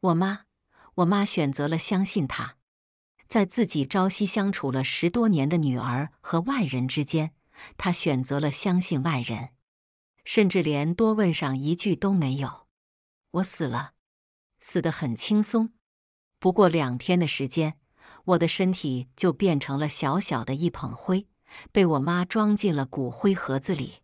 我妈，我妈选择了相信他，在自己朝夕相处了十多年的女儿和外人之间，她选择了相信外人。甚至连多问上一句都没有。我死了，死得很轻松。不过两天的时间，我的身体就变成了小小的一捧灰，被我妈装进了骨灰盒子里。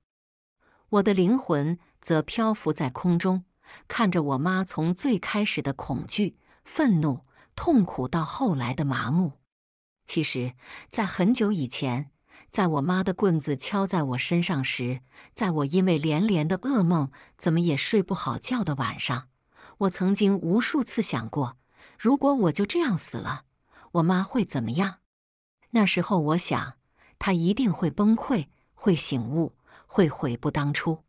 我的灵魂则漂浮在空中，看着我妈从最开始的恐惧、愤怒、痛苦，到后来的麻木。其实，在很久以前。在我妈的棍子敲在我身上时，在我因为连连的噩梦怎么也睡不好觉的晚上，我曾经无数次想过，如果我就这样死了，我妈会怎么样？那时候我想，她一定会崩溃，会醒悟，会悔不当初。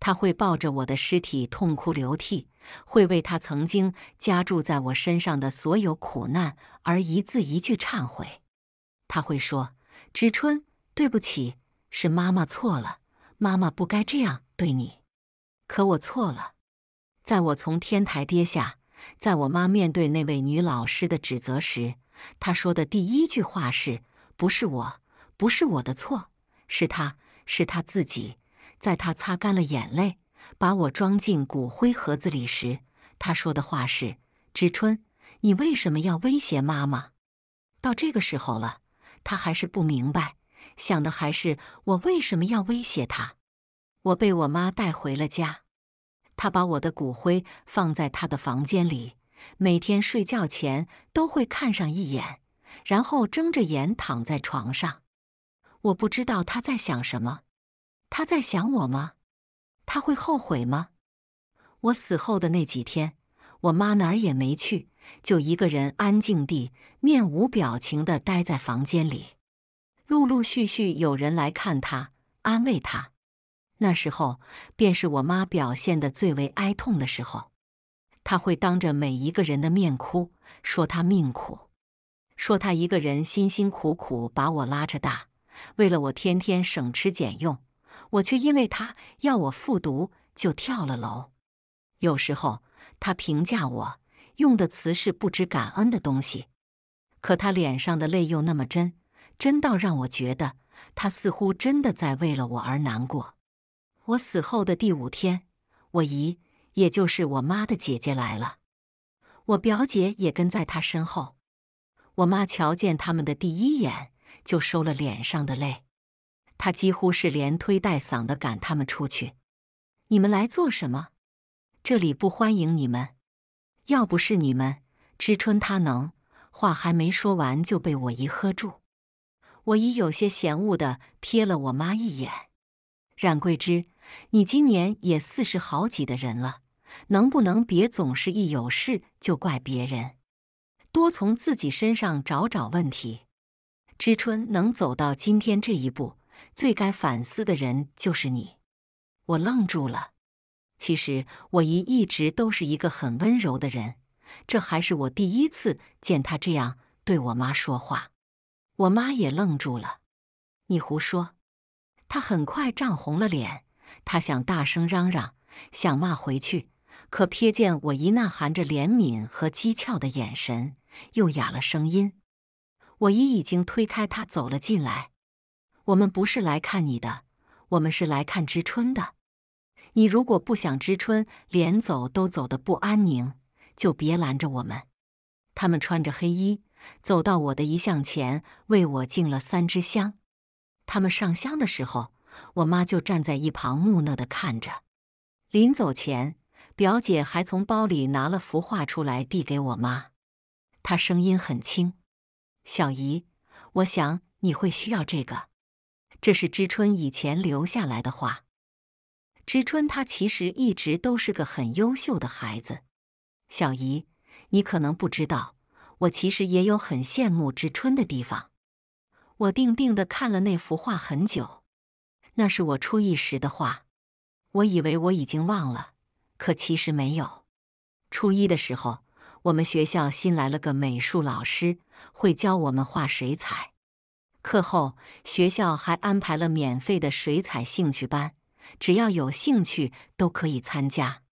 她会抱着我的尸体痛哭流涕，会为她曾经加注在我身上的所有苦难而一字一句忏悔。她会说。知春，对不起，是妈妈错了，妈妈不该这样对你。可我错了，在我从天台跌下，在我妈面对那位女老师的指责时，她说的第一句话是“不是我，不是我的错，是她，是她自己”。在她擦干了眼泪，把我装进骨灰盒子里时，她说的话是：“知春，你为什么要威胁妈妈？到这个时候了。”他还是不明白，想的还是我为什么要威胁他。我被我妈带回了家，他把我的骨灰放在他的房间里，每天睡觉前都会看上一眼，然后睁着眼躺在床上。我不知道他在想什么，他在想我吗？他会后悔吗？我死后的那几天，我妈哪儿也没去。就一个人安静地、面无表情地待在房间里。陆陆续续有人来看他，安慰他。那时候便是我妈表现的最为哀痛的时候。她会当着每一个人的面哭，说她命苦，说她一个人辛辛苦苦把我拉着大，为了我天天省吃俭用，我却因为她要我复读就跳了楼。有时候她评价我。用的词是不知感恩的东西，可他脸上的泪又那么真，真到让我觉得他似乎真的在为了我而难过。我死后的第五天，我姨也就是我妈的姐姐来了，我表姐也跟在她身后。我妈瞧见他们的第一眼就收了脸上的泪，她几乎是连推带搡的赶他们出去：“你们来做什么？这里不欢迎你们。”要不是你们知春，他能？话还没说完就被我姨喝住。我姨有些嫌恶的瞥了我妈一眼。冉桂枝，你今年也四十好几的人了，能不能别总是一有事就怪别人，多从自己身上找找问题？知春能走到今天这一步，最该反思的人就是你。我愣住了。其实我姨一直都是一个很温柔的人，这还是我第一次见她这样对我妈说话。我妈也愣住了，“你胡说！”她很快涨红了脸，她想大声嚷嚷，想骂回去，可瞥见我姨那含着怜悯和讥诮的眼神，又哑了声音。我姨已经推开她走了进来，“我们不是来看你的，我们是来看知春的。”你如果不想知春连走都走得不安宁，就别拦着我们。他们穿着黑衣走到我的遗像前，为我敬了三支香。他们上香的时候，我妈就站在一旁木讷地看着。临走前，表姐还从包里拿了幅画出来递给我妈。她声音很轻：“小姨，我想你会需要这个，这是知春以前留下来的画。”知春，他其实一直都是个很优秀的孩子。小姨，你可能不知道，我其实也有很羡慕知春的地方。我定定的看了那幅画很久，那是我初一时的画。我以为我已经忘了，可其实没有。初一的时候，我们学校新来了个美术老师，会教我们画水彩。课后，学校还安排了免费的水彩兴趣班。只要有兴趣都可以参加。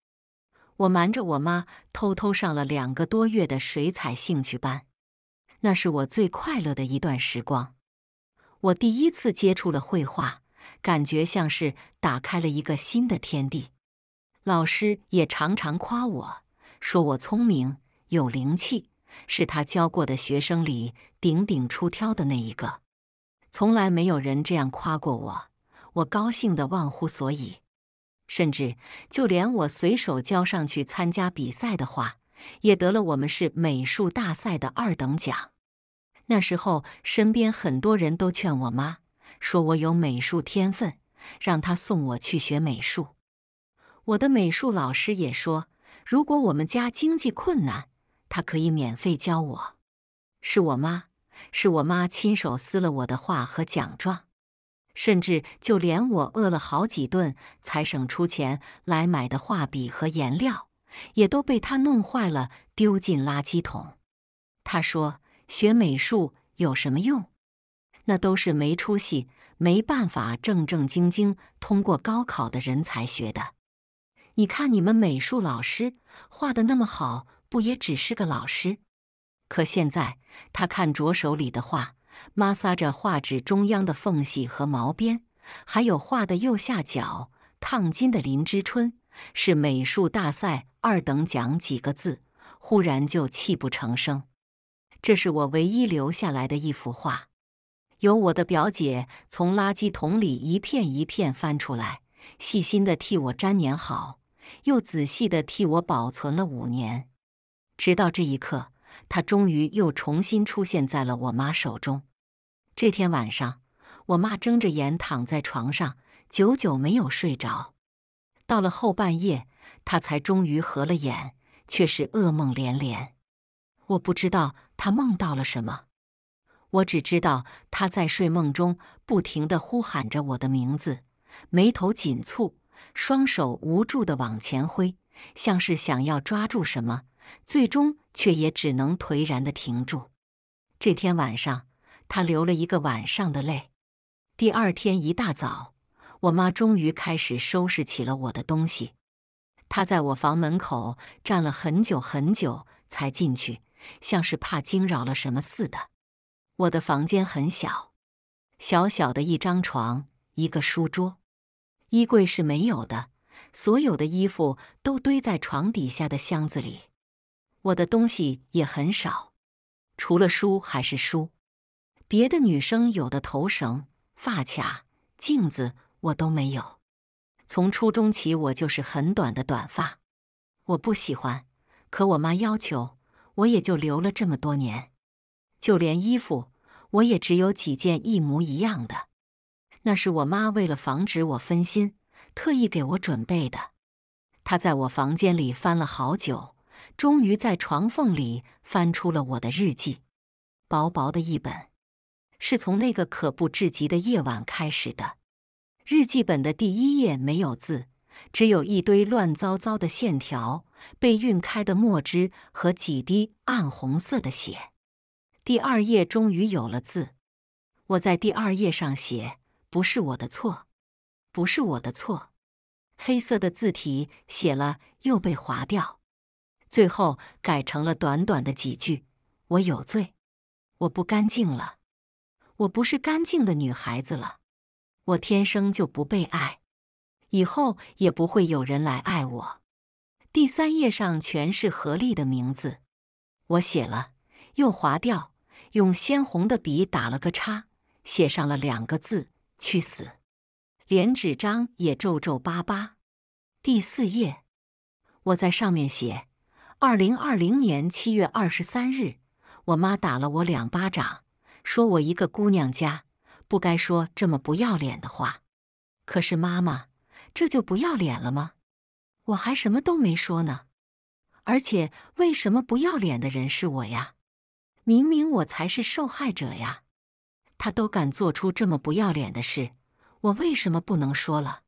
我瞒着我妈偷偷上了两个多月的水彩兴趣班，那是我最快乐的一段时光。我第一次接触了绘画，感觉像是打开了一个新的天地。老师也常常夸我说我聪明有灵气，是他教过的学生里顶顶出挑的那一个。从来没有人这样夸过我。我高兴的忘乎所以，甚至就连我随手交上去参加比赛的话，也得了我们市美术大赛的二等奖。那时候，身边很多人都劝我妈，说我有美术天分，让她送我去学美术。我的美术老师也说，如果我们家经济困难，他可以免费教我。是我妈，是我妈亲手撕了我的画和奖状。甚至就连我饿了好几顿才省出钱来买的画笔和颜料，也都被他弄坏了，丢进垃圾桶。他说：“学美术有什么用？那都是没出息、没办法正正经经通过高考的人才学的。你看你们美术老师画的那么好，不也只是个老师？可现在他看着手里的画。”抹挲着画纸中央的缝隙和毛边，还有画的右下角烫金的“林之春是美术大赛二等奖”几个字，忽然就泣不成声。这是我唯一留下来的一幅画，由我的表姐从垃圾桶里一片一片翻出来，细心的替我粘粘好，又仔细的替我保存了五年，直到这一刻，它终于又重新出现在了我妈手中。这天晚上，我妈睁着眼躺在床上，久久没有睡着。到了后半夜，她才终于合了眼，却是噩梦连连。我不知道她梦到了什么，我只知道她在睡梦中不停的呼喊着我的名字，眉头紧蹙，双手无助的往前挥，像是想要抓住什么，最终却也只能颓然的停住。这天晚上。他流了一个晚上的泪。第二天一大早，我妈终于开始收拾起了我的东西。她在我房门口站了很久很久才进去，像是怕惊扰了什么似的。我的房间很小，小小的一张床，一个书桌，衣柜是没有的，所有的衣服都堆在床底下的箱子里。我的东西也很少，除了书还是书。别的女生有的头绳、发卡、镜子，我都没有。从初中起，我就是很短的短发，我不喜欢，可我妈要求，我也就留了这么多年。就连衣服，我也只有几件一模一样的，那是我妈为了防止我分心，特意给我准备的。她在我房间里翻了好久，终于在床缝里翻出了我的日记，薄薄的一本。是从那个可怖至极的夜晚开始的。日记本的第一页没有字，只有一堆乱糟糟的线条、被晕开的墨汁和几滴暗红色的血。第二页终于有了字，我在第二页上写：“不是我的错，不是我的错。”黑色的字体写了又被划掉，最后改成了短短的几句：“我有罪，我不干净了。”我不是干净的女孩子了，我天生就不被爱，以后也不会有人来爱我。第三页上全是何丽的名字，我写了又划掉，用鲜红的笔打了个叉，写上了两个字：去死。连纸张也皱皱巴巴。第四页，我在上面写：二零二零年七月二十三日，我妈打了我两巴掌。说我一个姑娘家，不该说这么不要脸的话。可是妈妈，这就不要脸了吗？我还什么都没说呢。而且，为什么不要脸的人是我呀？明明我才是受害者呀。他都敢做出这么不要脸的事，我为什么不能说了？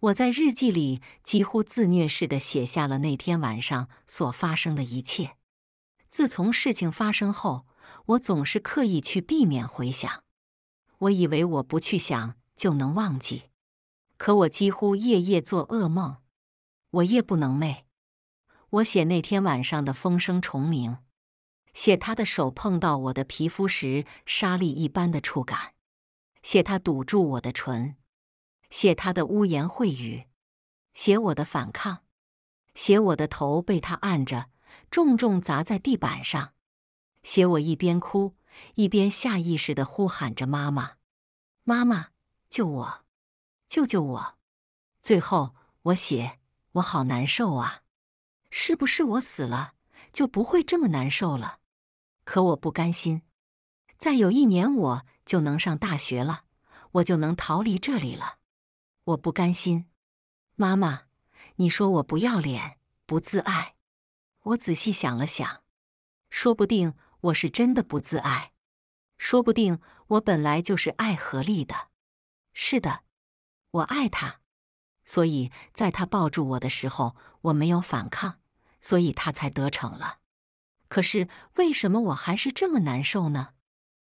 我在日记里几乎自虐似的写下了那天晚上所发生的一切。自从事情发生后。我总是刻意去避免回想。我以为我不去想就能忘记，可我几乎夜夜做噩梦。我夜不能寐。我写那天晚上的风声、虫鸣，写他的手碰到我的皮肤时沙粒一般的触感，写他堵住我的唇，写他的污言秽语，写我的反抗，写我的头被他按着，重重砸在地板上。写我一边哭，一边下意识地呼喊着：“妈妈，妈妈，救我，救救我！”最后我写：“我好难受啊，是不是我死了就不会这么难受了？可我不甘心，再有一年我就能上大学了，我就能逃离这里了。我不甘心，妈妈，你说我不要脸不自爱？我仔细想了想，说不定……我是真的不自爱，说不定我本来就是爱合力的。是的，我爱他，所以在他抱住我的时候，我没有反抗，所以他才得逞了。可是为什么我还是这么难受呢？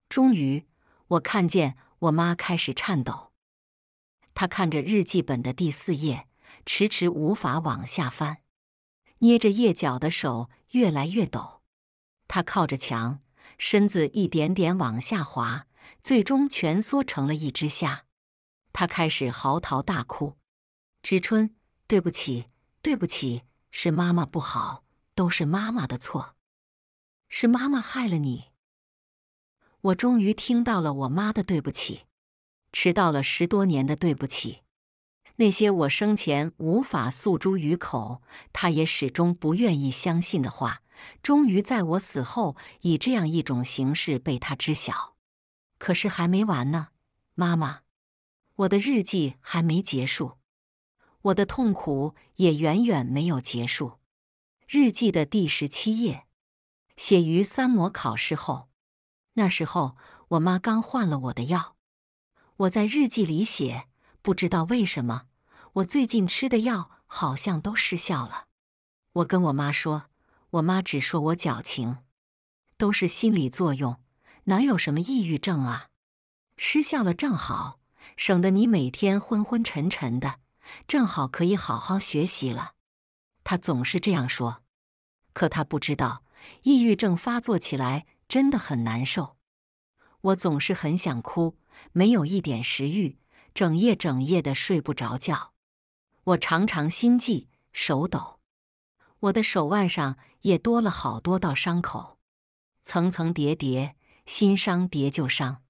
终于，我看见我妈开始颤抖，她看着日记本的第四页，迟迟无法往下翻，捏着页角的手越来越抖。他靠着墙，身子一点点往下滑，最终蜷缩成了一只虾。他开始嚎啕大哭：“知春，对不起，对不起，是妈妈不好，都是妈妈的错，是妈妈害了你。”我终于听到了我妈的对不起，迟到了十多年的对不起，那些我生前无法诉诸于口，她也始终不愿意相信的话。终于在我死后，以这样一种形式被他知晓。可是还没完呢，妈妈，我的日记还没结束，我的痛苦也远远没有结束。日记的第十七页，写于三模考试后。那时候，我妈刚换了我的药。我在日记里写，不知道为什么，我最近吃的药好像都失效了。我跟我妈说。我妈只说我矫情，都是心理作用，哪有什么抑郁症啊？失效了正好，省得你每天昏昏沉沉的，正好可以好好学习了。她总是这样说，可她不知道，抑郁症发作起来真的很难受。我总是很想哭，没有一点食欲，整夜整夜的睡不着觉。我常常心悸、手抖，我的手腕上。也多了好多道伤口，层层叠叠，新伤叠旧伤。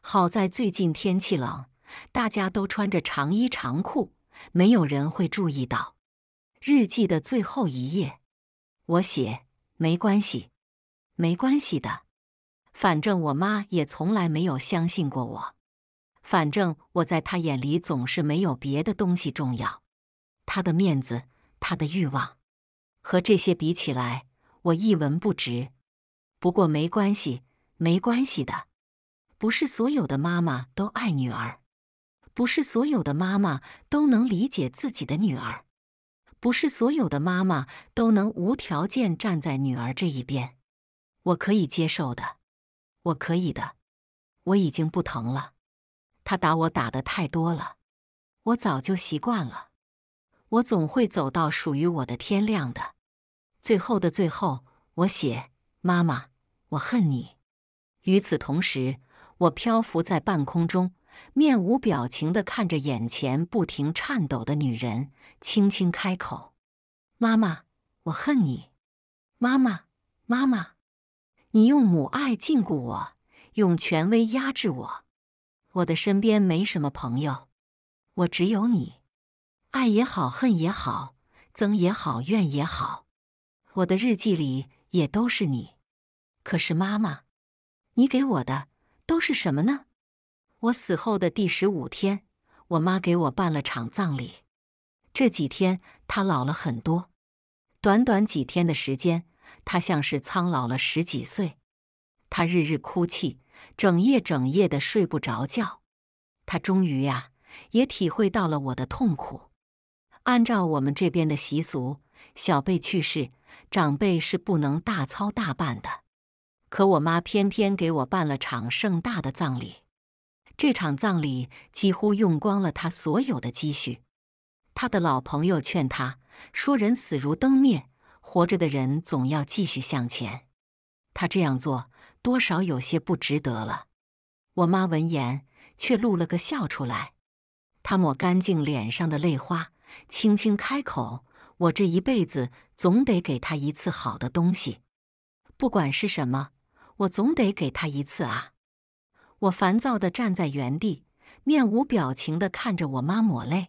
好在最近天气冷，大家都穿着长衣长裤，没有人会注意到。日记的最后一页，我写：没关系，没关系的。反正我妈也从来没有相信过我，反正我在她眼里总是没有别的东西重要，她的面子，她的欲望。和这些比起来，我一文不值。不过没关系，没关系的。不是所有的妈妈都爱女儿，不是所有的妈妈都能理解自己的女儿，不是所有的妈妈都能无条件站在女儿这一边。我可以接受的，我可以的。我已经不疼了。他打我打的太多了，我早就习惯了。我总会走到属于我的天亮的。最后的最后，我写：“妈妈，我恨你。”与此同时，我漂浮在半空中，面无表情的看着眼前不停颤抖的女人，轻轻开口：“妈妈，我恨你。”“妈妈，妈妈，你用母爱禁锢我，用权威压制我。我的身边没什么朋友，我只有你。爱也好，恨也好，憎也好，怨也好。”我的日记里也都是你，可是妈妈，你给我的都是什么呢？我死后的第十五天，我妈给我办了场葬礼。这几天她老了很多，短短几天的时间，她像是苍老了十几岁。她日日哭泣，整夜整夜的睡不着觉。她终于呀，也体会到了我的痛苦。按照我们这边的习俗，小贝去世。长辈是不能大操大办的，可我妈偏偏给我办了场盛大的葬礼。这场葬礼几乎用光了她所有的积蓄。她的老朋友劝她说：“人死如灯灭，活着的人总要继续向前。”她这样做多少有些不值得了。我妈闻言却露了个笑出来，她抹干净脸上的泪花，轻轻开口。我这一辈子总得给他一次好的东西，不管是什么，我总得给他一次啊！我烦躁的站在原地，面无表情的看着我妈抹泪。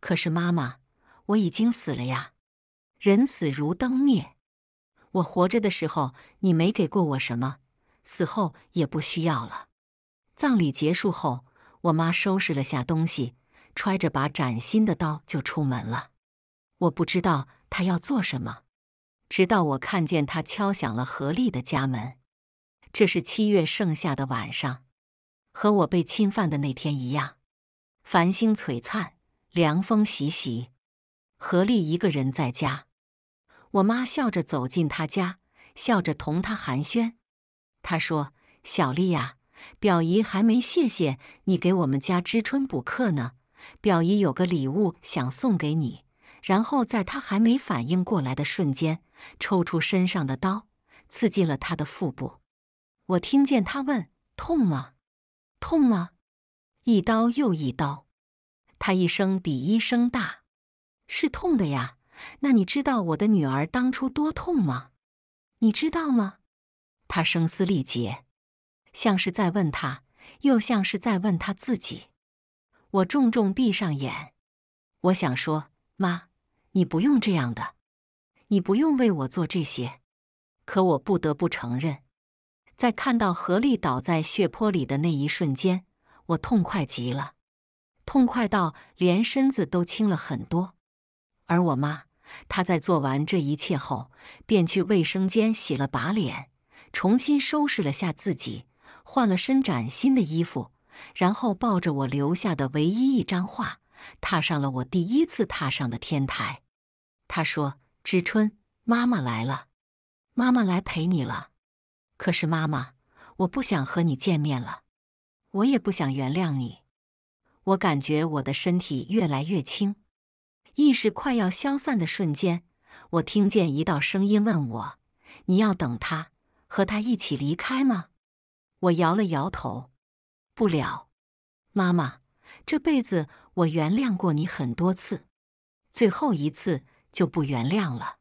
可是妈妈，我已经死了呀，人死如灯灭。我活着的时候你没给过我什么，死后也不需要了。葬礼结束后，我妈收拾了下东西，揣着把崭新的刀就出门了。我不知道他要做什么，直到我看见他敲响了何丽的家门。这是七月盛夏的晚上，和我被侵犯的那天一样，繁星璀璨，凉风习习。何丽一个人在家，我妈笑着走进她家，笑着同她寒暄。她说：“小丽呀，表姨还没谢谢你给我们家知春补课呢，表姨有个礼物想送给你。”然后在他还没反应过来的瞬间，抽出身上的刀，刺进了他的腹部。我听见他问：“痛吗？痛吗？”一刀又一刀，他一声比一声大：“是痛的呀。”那你知道我的女儿当初多痛吗？你知道吗？他声嘶力竭，像是在问他，又像是在问他自己。我重重闭上眼，我想说：“妈。”你不用这样的，你不用为我做这些。可我不得不承认，在看到何丽倒在血泊里的那一瞬间，我痛快极了，痛快到连身子都轻了很多。而我妈，她在做完这一切后，便去卫生间洗了把脸，重新收拾了下自己，换了身崭新的衣服，然后抱着我留下的唯一一张画。踏上了我第一次踏上的天台，他说：“知春，妈妈来了，妈妈来陪你了。”可是妈妈，我不想和你见面了，我也不想原谅你。我感觉我的身体越来越轻，意识快要消散的瞬间，我听见一道声音问我：“你要等他，和他一起离开吗？”我摇了摇头：“不了，妈妈。”这辈子我原谅过你很多次，最后一次就不原谅了。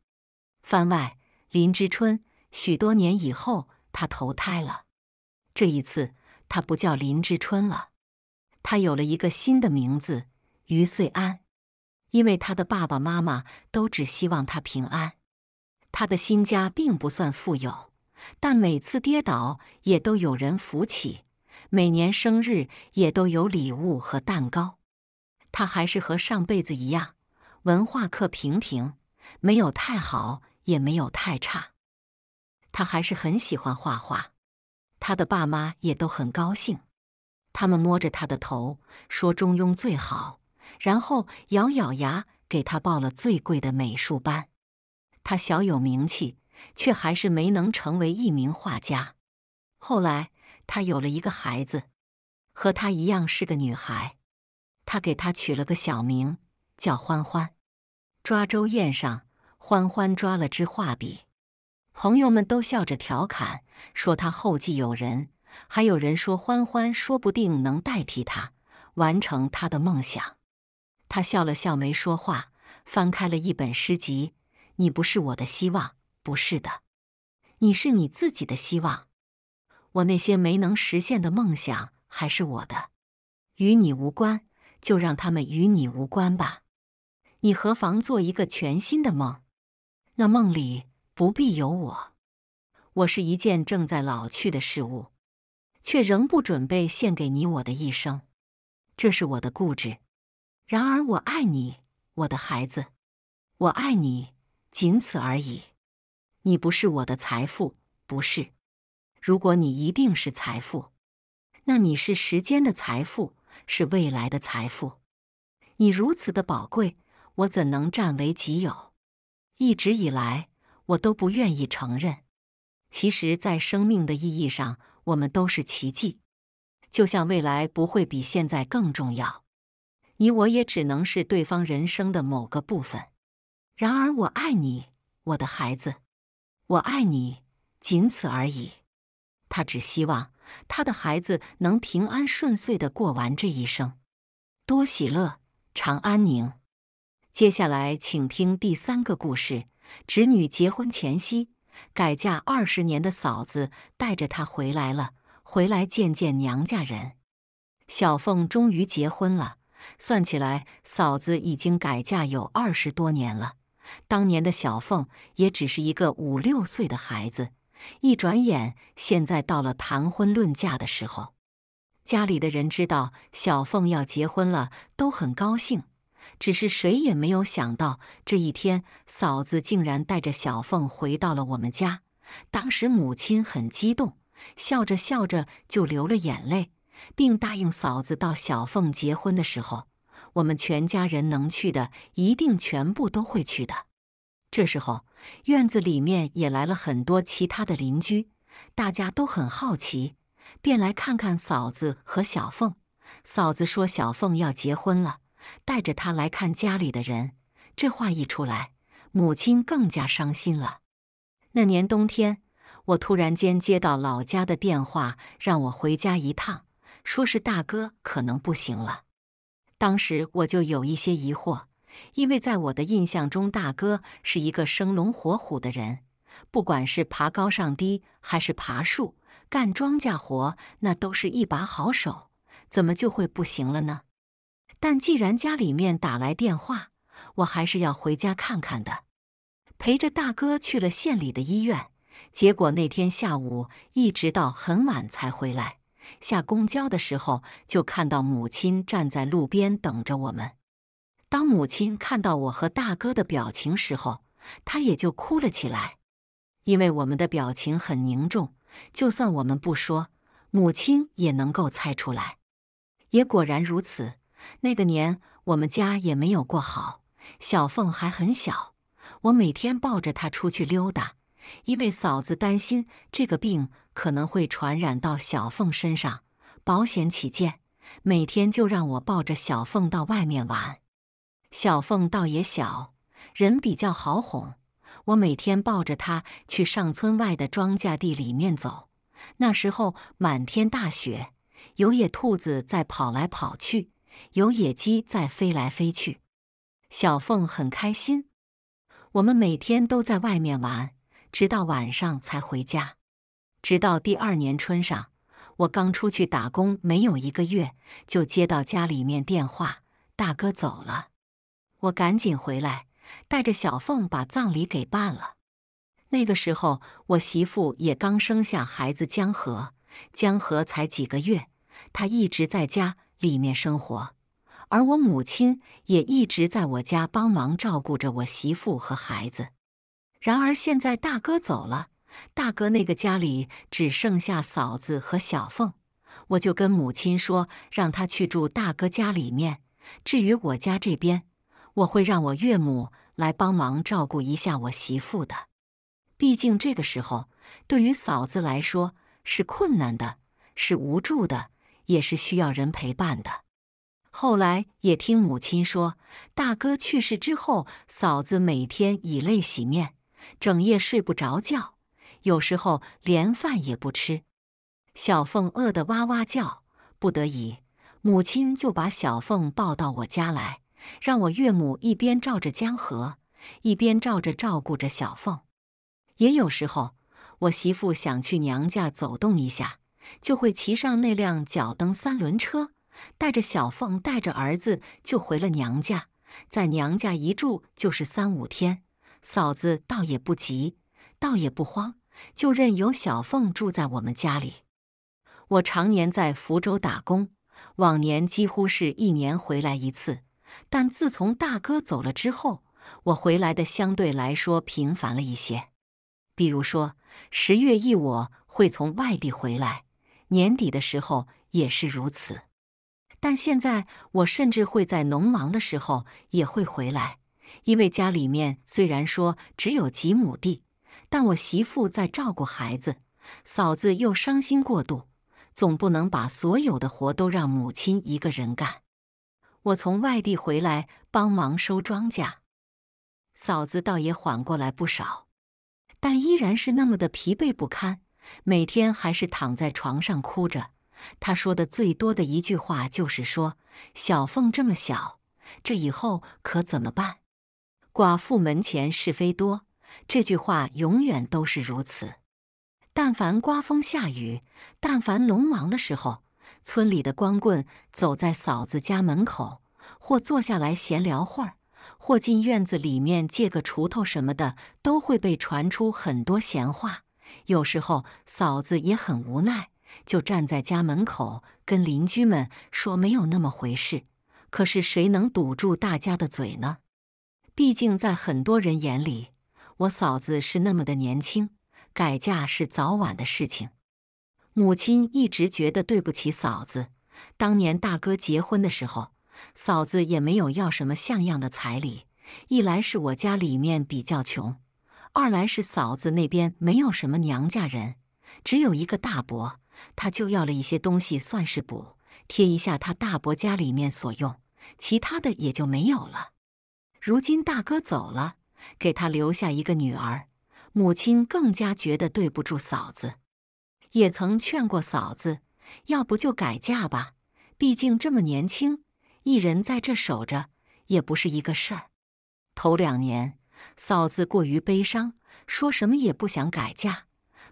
番外：林之春，许多年以后，他投胎了。这一次，他不叫林之春了，他有了一个新的名字——于岁安，因为他的爸爸妈妈都只希望他平安。他的新家并不算富有，但每次跌倒也都有人扶起。每年生日也都有礼物和蛋糕，他还是和上辈子一样，文化课平平，没有太好，也没有太差。他还是很喜欢画画，他的爸妈也都很高兴，他们摸着他的头说中庸最好，然后咬咬牙给他报了最贵的美术班。他小有名气，却还是没能成为一名画家。后来。他有了一个孩子，和她一样是个女孩。他给她取了个小名叫欢欢。抓周宴上，欢欢抓了支画笔，朋友们都笑着调侃，说他后继有人。还有人说欢欢说不定能代替他完成他的梦想。他笑了笑，没说话，翻开了一本诗集：“你不是我的希望，不是的，你是你自己的希望。”我那些没能实现的梦想还是我的，与你无关，就让他们与你无关吧。你何妨做一个全新的梦？那梦里不必有我。我是一件正在老去的事物，却仍不准备献给你我的一生。这是我的固执。然而我爱你，我的孩子，我爱你，仅此而已。你不是我的财富，不是。如果你一定是财富，那你是时间的财富，是未来的财富。你如此的宝贵，我怎能占为己有？一直以来，我都不愿意承认。其实，在生命的意义上，我们都是奇迹。就像未来不会比现在更重要，你我也只能是对方人生的某个部分。然而，我爱你，我的孩子，我爱你，仅此而已。他只希望他的孩子能平安顺遂的过完这一生，多喜乐，常安宁。接下来，请听第三个故事：侄女结婚前夕，改嫁二十年的嫂子带着她回来了，回来见见娘家人。小凤终于结婚了，算起来，嫂子已经改嫁有二十多年了。当年的小凤也只是一个五六岁的孩子。一转眼，现在到了谈婚论嫁的时候，家里的人知道小凤要结婚了，都很高兴。只是谁也没有想到，这一天，嫂子竟然带着小凤回到了我们家。当时母亲很激动，笑着笑着就流了眼泪，并答应嫂子，到小凤结婚的时候，我们全家人能去的，一定全部都会去的。这时候，院子里面也来了很多其他的邻居，大家都很好奇，便来看看嫂子和小凤。嫂子说小凤要结婚了，带着她来看家里的人。这话一出来，母亲更加伤心了。那年冬天，我突然间接到老家的电话，让我回家一趟，说是大哥可能不行了。当时我就有一些疑惑。因为在我的印象中，大哥是一个生龙活虎的人，不管是爬高上低，还是爬树、干庄稼活，那都是一把好手，怎么就会不行了呢？但既然家里面打来电话，我还是要回家看看的，陪着大哥去了县里的医院。结果那天下午一直到很晚才回来。下公交的时候，就看到母亲站在路边等着我们。当母亲看到我和大哥的表情时候，她也就哭了起来，因为我们的表情很凝重，就算我们不说，母亲也能够猜出来。也果然如此，那个年我们家也没有过好。小凤还很小，我每天抱着她出去溜达，因为嫂子担心这个病可能会传染到小凤身上，保险起见，每天就让我抱着小凤到外面玩。小凤倒也小，人比较好哄。我每天抱着她去上村外的庄稼地里面走。那时候满天大雪，有野兔子在跑来跑去，有野鸡在飞来飞去。小凤很开心。我们每天都在外面玩，直到晚上才回家。直到第二年春上，我刚出去打工没有一个月，就接到家里面电话：大哥走了。我赶紧回来，带着小凤把葬礼给办了。那个时候，我媳妇也刚生下孩子江河，江河才几个月，他一直在家里面生活。而我母亲也一直在我家帮忙照顾着我媳妇和孩子。然而现在大哥走了，大哥那个家里只剩下嫂子和小凤，我就跟母亲说，让他去住大哥家里面。至于我家这边。我会让我岳母来帮忙照顾一下我媳妇的，毕竟这个时候对于嫂子来说是困难的，是无助的，也是需要人陪伴的。后来也听母亲说，大哥去世之后，嫂子每天以泪洗面，整夜睡不着觉，有时候连饭也不吃。小凤饿得哇哇叫，不得已，母亲就把小凤抱到我家来。让我岳母一边照着江河，一边照着照顾着小凤。也有时候，我媳妇想去娘家走动一下，就会骑上那辆脚蹬三轮车，带着小凤，带着儿子就回了娘家。在娘家一住就是三五天，嫂子倒也不急，倒也不慌，就任由小凤住在我们家里。我常年在福州打工，往年几乎是一年回来一次。但自从大哥走了之后，我回来的相对来说频繁了一些。比如说，十月一我会从外地回来，年底的时候也是如此。但现在我甚至会在农忙的时候也会回来，因为家里面虽然说只有几亩地，但我媳妇在照顾孩子，嫂子又伤心过度，总不能把所有的活都让母亲一个人干。我从外地回来帮忙收庄稼，嫂子倒也缓过来不少，但依然是那么的疲惫不堪，每天还是躺在床上哭着。她说的最多的一句话就是说：“小凤这么小，这以后可怎么办？”寡妇门前是非多，这句话永远都是如此。但凡刮风下雨，但凡农忙的时候。村里的光棍走在嫂子家门口，或坐下来闲聊会儿，或进院子里面借个锄头什么的，都会被传出很多闲话。有时候嫂子也很无奈，就站在家门口跟邻居们说没有那么回事。可是谁能堵住大家的嘴呢？毕竟在很多人眼里，我嫂子是那么的年轻，改嫁是早晚的事情。母亲一直觉得对不起嫂子。当年大哥结婚的时候，嫂子也没有要什么像样的彩礼。一来是我家里面比较穷，二来是嫂子那边没有什么娘家人，只有一个大伯，他就要了一些东西，算是补贴一下他大伯家里面所用，其他的也就没有了。如今大哥走了，给他留下一个女儿，母亲更加觉得对不住嫂子。也曾劝过嫂子，要不就改嫁吧。毕竟这么年轻，一人在这守着也不是一个事儿。头两年嫂子过于悲伤，说什么也不想改嫁。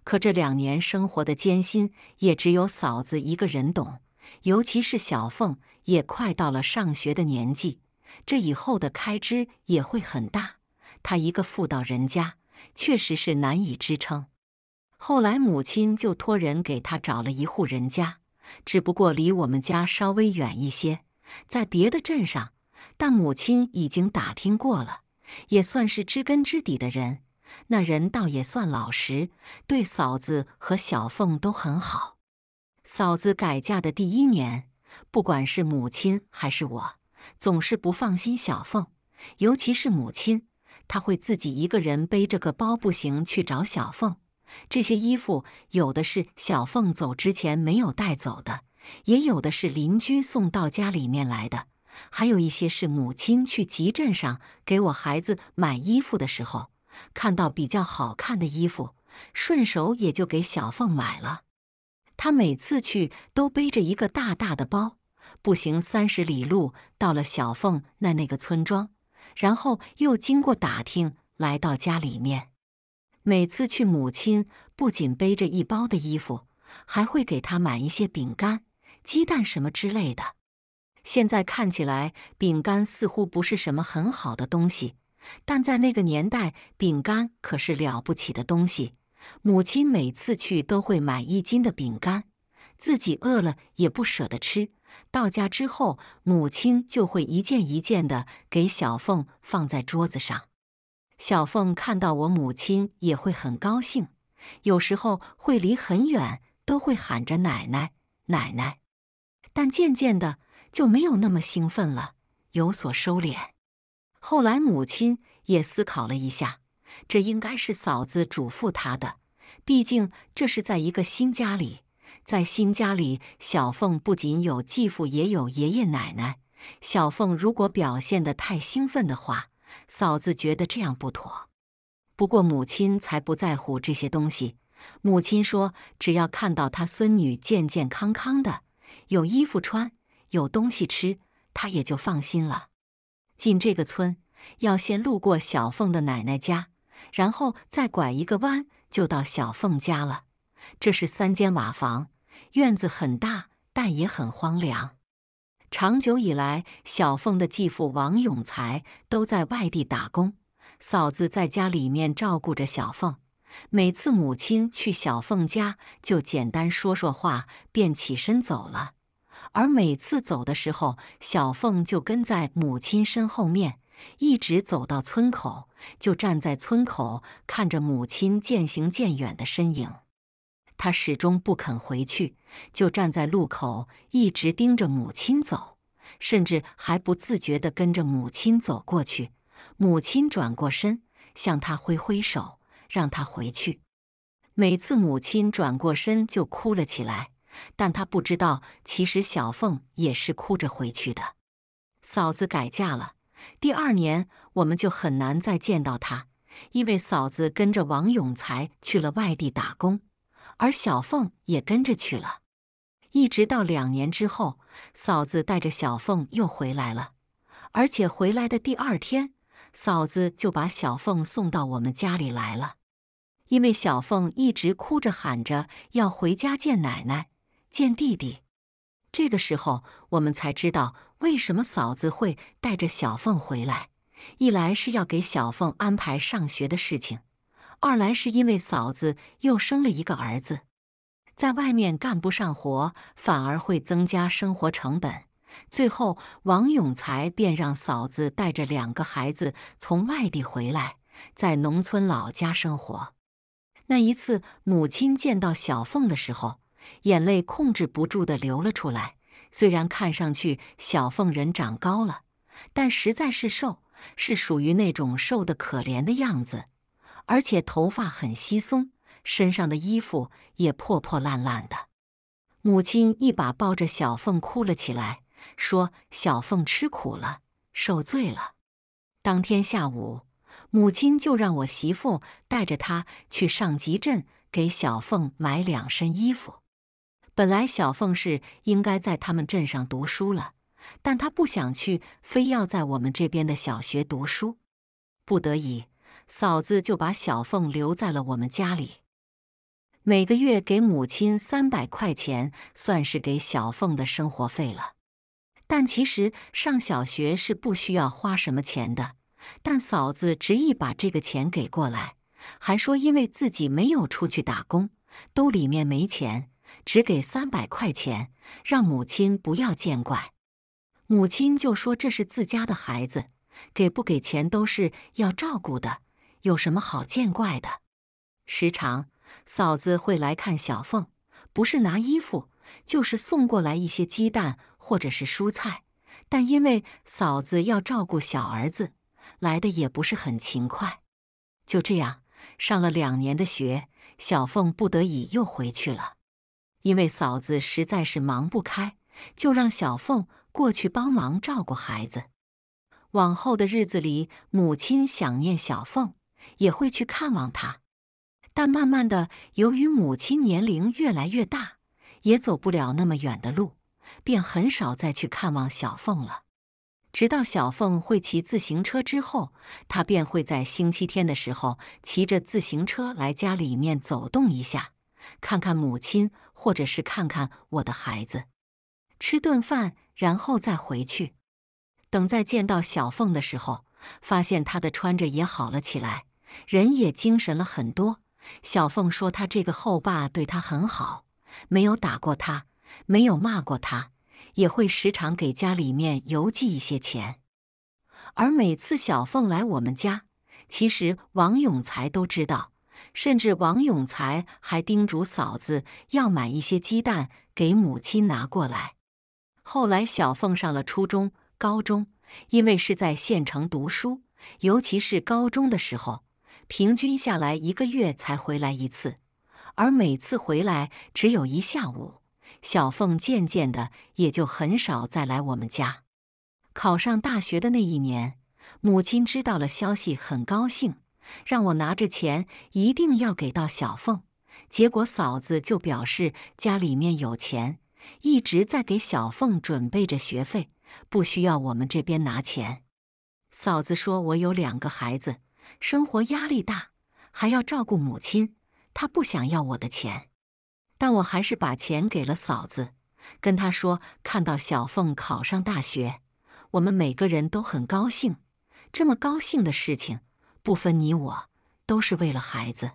可这两年生活的艰辛，也只有嫂子一个人懂。尤其是小凤也快到了上学的年纪，这以后的开支也会很大。她一个妇道人家，确实是难以支撑。后来，母亲就托人给他找了一户人家，只不过离我们家稍微远一些，在别的镇上。但母亲已经打听过了，也算是知根知底的人。那人倒也算老实，对嫂子和小凤都很好。嫂子改嫁的第一年，不管是母亲还是我，总是不放心小凤，尤其是母亲，她会自己一个人背着个包步行去找小凤。这些衣服有的是小凤走之前没有带走的，也有的是邻居送到家里面来的，还有一些是母亲去集镇上给我孩子买衣服的时候看到比较好看的衣服，顺手也就给小凤买了。她每次去都背着一个大大的包，步行三十里路到了小凤那那个村庄，然后又经过打听来到家里面。每次去，母亲不仅背着一包的衣服，还会给她买一些饼干、鸡蛋什么之类的。现在看起来，饼干似乎不是什么很好的东西，但在那个年代，饼干可是了不起的东西。母亲每次去都会买一斤的饼干，自己饿了也不舍得吃。到家之后，母亲就会一件一件的给小凤放在桌子上。小凤看到我母亲也会很高兴，有时候会离很远，都会喊着“奶奶，奶奶”。但渐渐的就没有那么兴奋了，有所收敛。后来母亲也思考了一下，这应该是嫂子嘱咐她的。毕竟这是在一个新家里，在新家里，小凤不仅有继父，也有爷爷奶奶。小凤如果表现得太兴奋的话，嫂子觉得这样不妥，不过母亲才不在乎这些东西。母亲说：“只要看到她孙女健健康康的，有衣服穿，有东西吃，她也就放心了。”进这个村要先路过小凤的奶奶家，然后再拐一个弯就到小凤家了。这是三间瓦房，院子很大，但也很荒凉。长久以来，小凤的继父王永才都在外地打工，嫂子在家里面照顾着小凤。每次母亲去小凤家，就简单说说话，便起身走了。而每次走的时候，小凤就跟在母亲身后面，一直走到村口，就站在村口看着母亲渐行渐远的身影。他始终不肯回去，就站在路口一直盯着母亲走，甚至还不自觉的跟着母亲走过去。母亲转过身，向他挥挥手，让他回去。每次母亲转过身，就哭了起来，但他不知道，其实小凤也是哭着回去的。嫂子改嫁了，第二年我们就很难再见到她，因为嫂子跟着王永才去了外地打工。而小凤也跟着去了，一直到两年之后，嫂子带着小凤又回来了，而且回来的第二天，嫂子就把小凤送到我们家里来了。因为小凤一直哭着喊着要回家见奶奶、见弟弟，这个时候我们才知道为什么嫂子会带着小凤回来，一来是要给小凤安排上学的事情。二来是因为嫂子又生了一个儿子，在外面干不上活，反而会增加生活成本。最后，王永才便让嫂子带着两个孩子从外地回来，在农村老家生活。那一次，母亲见到小凤的时候，眼泪控制不住的流了出来。虽然看上去小凤人长高了，但实在是瘦，是属于那种瘦的可怜的样子。而且头发很稀松，身上的衣服也破破烂烂的。母亲一把抱着小凤哭了起来，说：“小凤吃苦了，受罪了。”当天下午，母亲就让我媳妇带着她去上集镇给小凤买两身衣服。本来小凤是应该在他们镇上读书了，但她不想去，非要在我们这边的小学读书，不得已。嫂子就把小凤留在了我们家里，每个月给母亲三百块钱，算是给小凤的生活费了。但其实上小学是不需要花什么钱的，但嫂子执意把这个钱给过来，还说因为自己没有出去打工，兜里面没钱，只给三百块钱，让母亲不要见怪。母亲就说这是自家的孩子，给不给钱都是要照顾的。有什么好见怪的？时常嫂子会来看小凤，不是拿衣服，就是送过来一些鸡蛋或者是蔬菜。但因为嫂子要照顾小儿子，来的也不是很勤快。就这样上了两年的学，小凤不得已又回去了，因为嫂子实在是忙不开，就让小凤过去帮忙照顾孩子。往后的日子里，母亲想念小凤。也会去看望他。但慢慢的，由于母亲年龄越来越大，也走不了那么远的路，便很少再去看望小凤了。直到小凤会骑自行车之后，她便会在星期天的时候骑着自行车来家里面走动一下，看看母亲，或者是看看我的孩子，吃顿饭，然后再回去。等再见到小凤的时候，发现她的穿着也好了起来。人也精神了很多。小凤说：“她这个后爸对她很好，没有打过她，没有骂过她，也会时常给家里面邮寄一些钱。”而每次小凤来我们家，其实王永才都知道，甚至王永才还叮嘱嫂子要买一些鸡蛋给母亲拿过来。后来小凤上了初中、高中，因为是在县城读书，尤其是高中的时候。平均下来一个月才回来一次，而每次回来只有一下午。小凤渐渐的也就很少再来我们家。考上大学的那一年，母亲知道了消息，很高兴，让我拿着钱一定要给到小凤。结果嫂子就表示家里面有钱，一直在给小凤准备着学费，不需要我们这边拿钱。嫂子说我有两个孩子。生活压力大，还要照顾母亲，她不想要我的钱，但我还是把钱给了嫂子，跟她说：“看到小凤考上大学，我们每个人都很高兴。这么高兴的事情，不分你我，都是为了孩子。”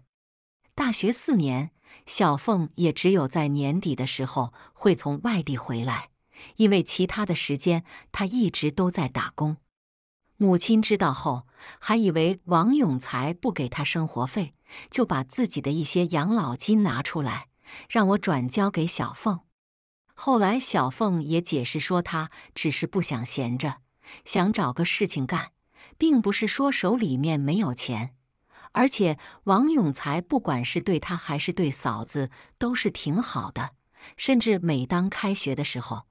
大学四年，小凤也只有在年底的时候会从外地回来，因为其他的时间她一直都在打工。母亲知道后，还以为王永才不给他生活费，就把自己的一些养老金拿出来，让我转交给小凤。后来，小凤也解释说，她只是不想闲着，想找个事情干，并不是说手里面没有钱。而且，王永才不管是对他还是对嫂子，都是挺好的。甚至每当开学的时候，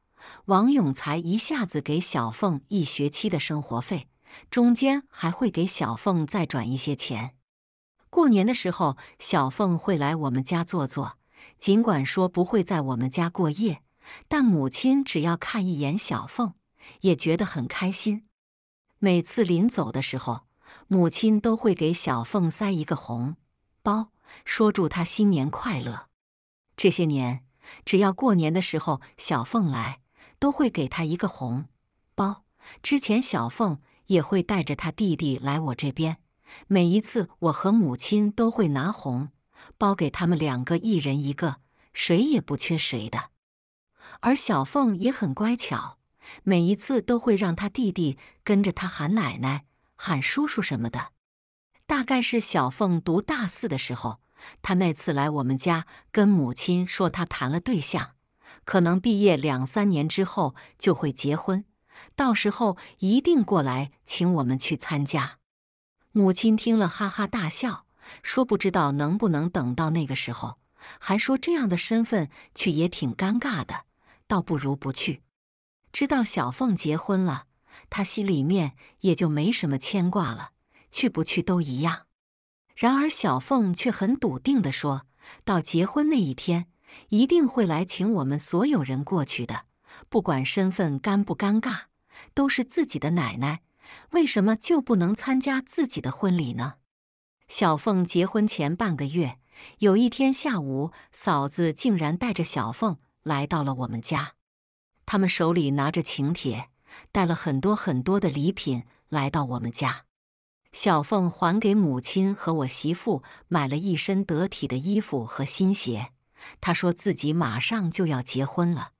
王永才一下子给小凤一学期的生活费。中间还会给小凤再转一些钱。过年的时候，小凤会来我们家坐坐，尽管说不会在我们家过夜，但母亲只要看一眼小凤，也觉得很开心。每次临走的时候，母亲都会给小凤塞一个红包，说祝她新年快乐。这些年，只要过年的时候小凤来，都会给她一个红包。之前小凤。也会带着他弟弟来我这边，每一次我和母亲都会拿红包给他们两个一人一个，谁也不缺谁的。而小凤也很乖巧，每一次都会让他弟弟跟着他喊奶奶、喊叔叔什么的。大概是小凤读大四的时候，她那次来我们家跟母亲说她谈了对象，可能毕业两三年之后就会结婚。到时候一定过来请我们去参加。母亲听了哈哈大笑，说：“不知道能不能等到那个时候，还说这样的身份去也挺尴尬的，倒不如不去。”知道小凤结婚了，她心里面也就没什么牵挂了，去不去都一样。然而小凤却很笃定的说：“到结婚那一天，一定会来请我们所有人过去的，不管身份尴不尴尬。”都是自己的奶奶，为什么就不能参加自己的婚礼呢？小凤结婚前半个月，有一天下午，嫂子竟然带着小凤来到了我们家。他们手里拿着请帖，带了很多很多的礼品来到我们家。小凤还给母亲和我媳妇买了一身得体的衣服和新鞋。她说自己马上就要结婚了。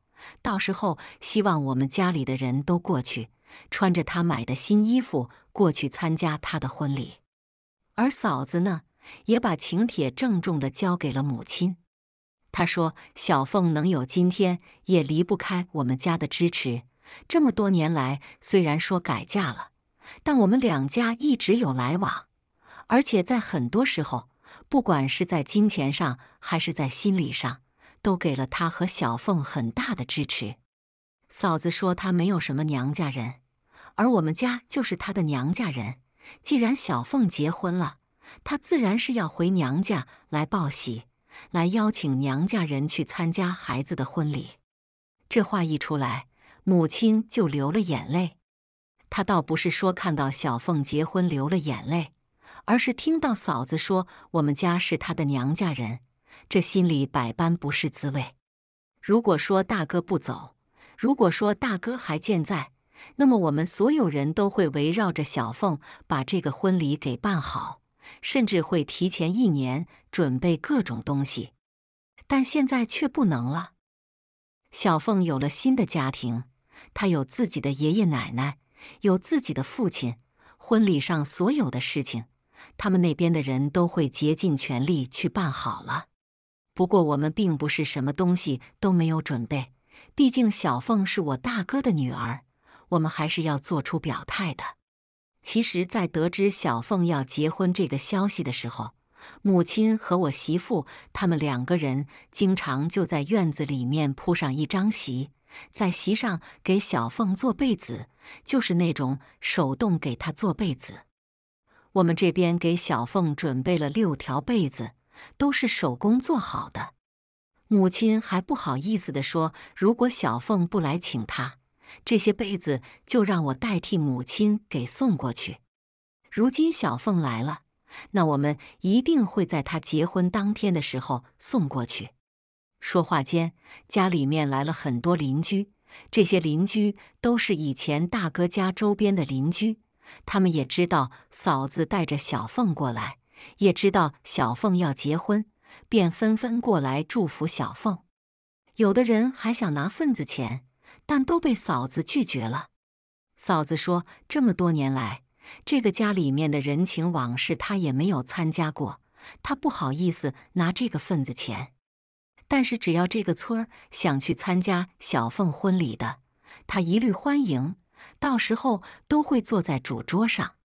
到时候，希望我们家里的人都过去，穿着他买的新衣服过去参加他的婚礼。而嫂子呢，也把请帖郑重地交给了母亲。她说：“小凤能有今天，也离不开我们家的支持。这么多年来，虽然说改嫁了，但我们两家一直有来往，而且在很多时候，不管是在金钱上，还是在心理上。”都给了他和小凤很大的支持。嫂子说：“她没有什么娘家人，而我们家就是她的娘家人。既然小凤结婚了，她自然是要回娘家来报喜，来邀请娘家人去参加孩子的婚礼。”这话一出来，母亲就流了眼泪。她倒不是说看到小凤结婚流了眼泪，而是听到嫂子说我们家是她的娘家人。这心里百般不是滋味。如果说大哥不走，如果说大哥还健在，那么我们所有人都会围绕着小凤把这个婚礼给办好，甚至会提前一年准备各种东西。但现在却不能了。小凤有了新的家庭，她有自己的爷爷奶奶，有自己的父亲。婚礼上所有的事情，他们那边的人都会竭尽全力去办好了。不过我们并不是什么东西都没有准备，毕竟小凤是我大哥的女儿，我们还是要做出表态的。其实，在得知小凤要结婚这个消息的时候，母亲和我媳妇他们两个人经常就在院子里面铺上一张席，在席上给小凤做被子，就是那种手动给她做被子。我们这边给小凤准备了六条被子。都是手工做好的，母亲还不好意思的说：“如果小凤不来请她，这些被子就让我代替母亲给送过去。如今小凤来了，那我们一定会在她结婚当天的时候送过去。”说话间，家里面来了很多邻居，这些邻居都是以前大哥家周边的邻居，他们也知道嫂子带着小凤过来。也知道小凤要结婚，便纷纷过来祝福小凤。有的人还想拿份子钱，但都被嫂子拒绝了。嫂子说，这么多年来，这个家里面的人情往事，她也没有参加过，她不好意思拿这个份子钱。但是，只要这个村儿想去参加小凤婚礼的，她一律欢迎，到时候都会坐在主桌上。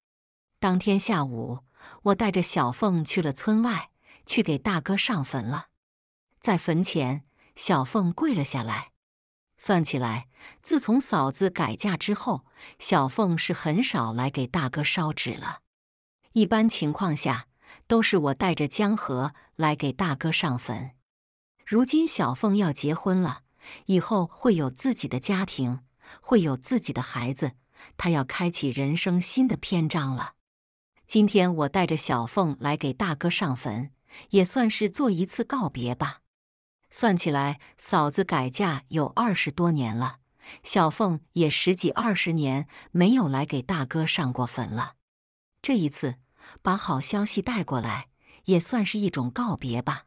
当天下午。我带着小凤去了村外，去给大哥上坟了。在坟前，小凤跪了下来。算起来，自从嫂子改嫁之后，小凤是很少来给大哥烧纸了。一般情况下，都是我带着江河来给大哥上坟。如今小凤要结婚了，以后会有自己的家庭，会有自己的孩子，她要开启人生新的篇章了。今天我带着小凤来给大哥上坟，也算是做一次告别吧。算起来，嫂子改嫁有二十多年了，小凤也十几二十年没有来给大哥上过坟了。这一次把好消息带过来，也算是一种告别吧。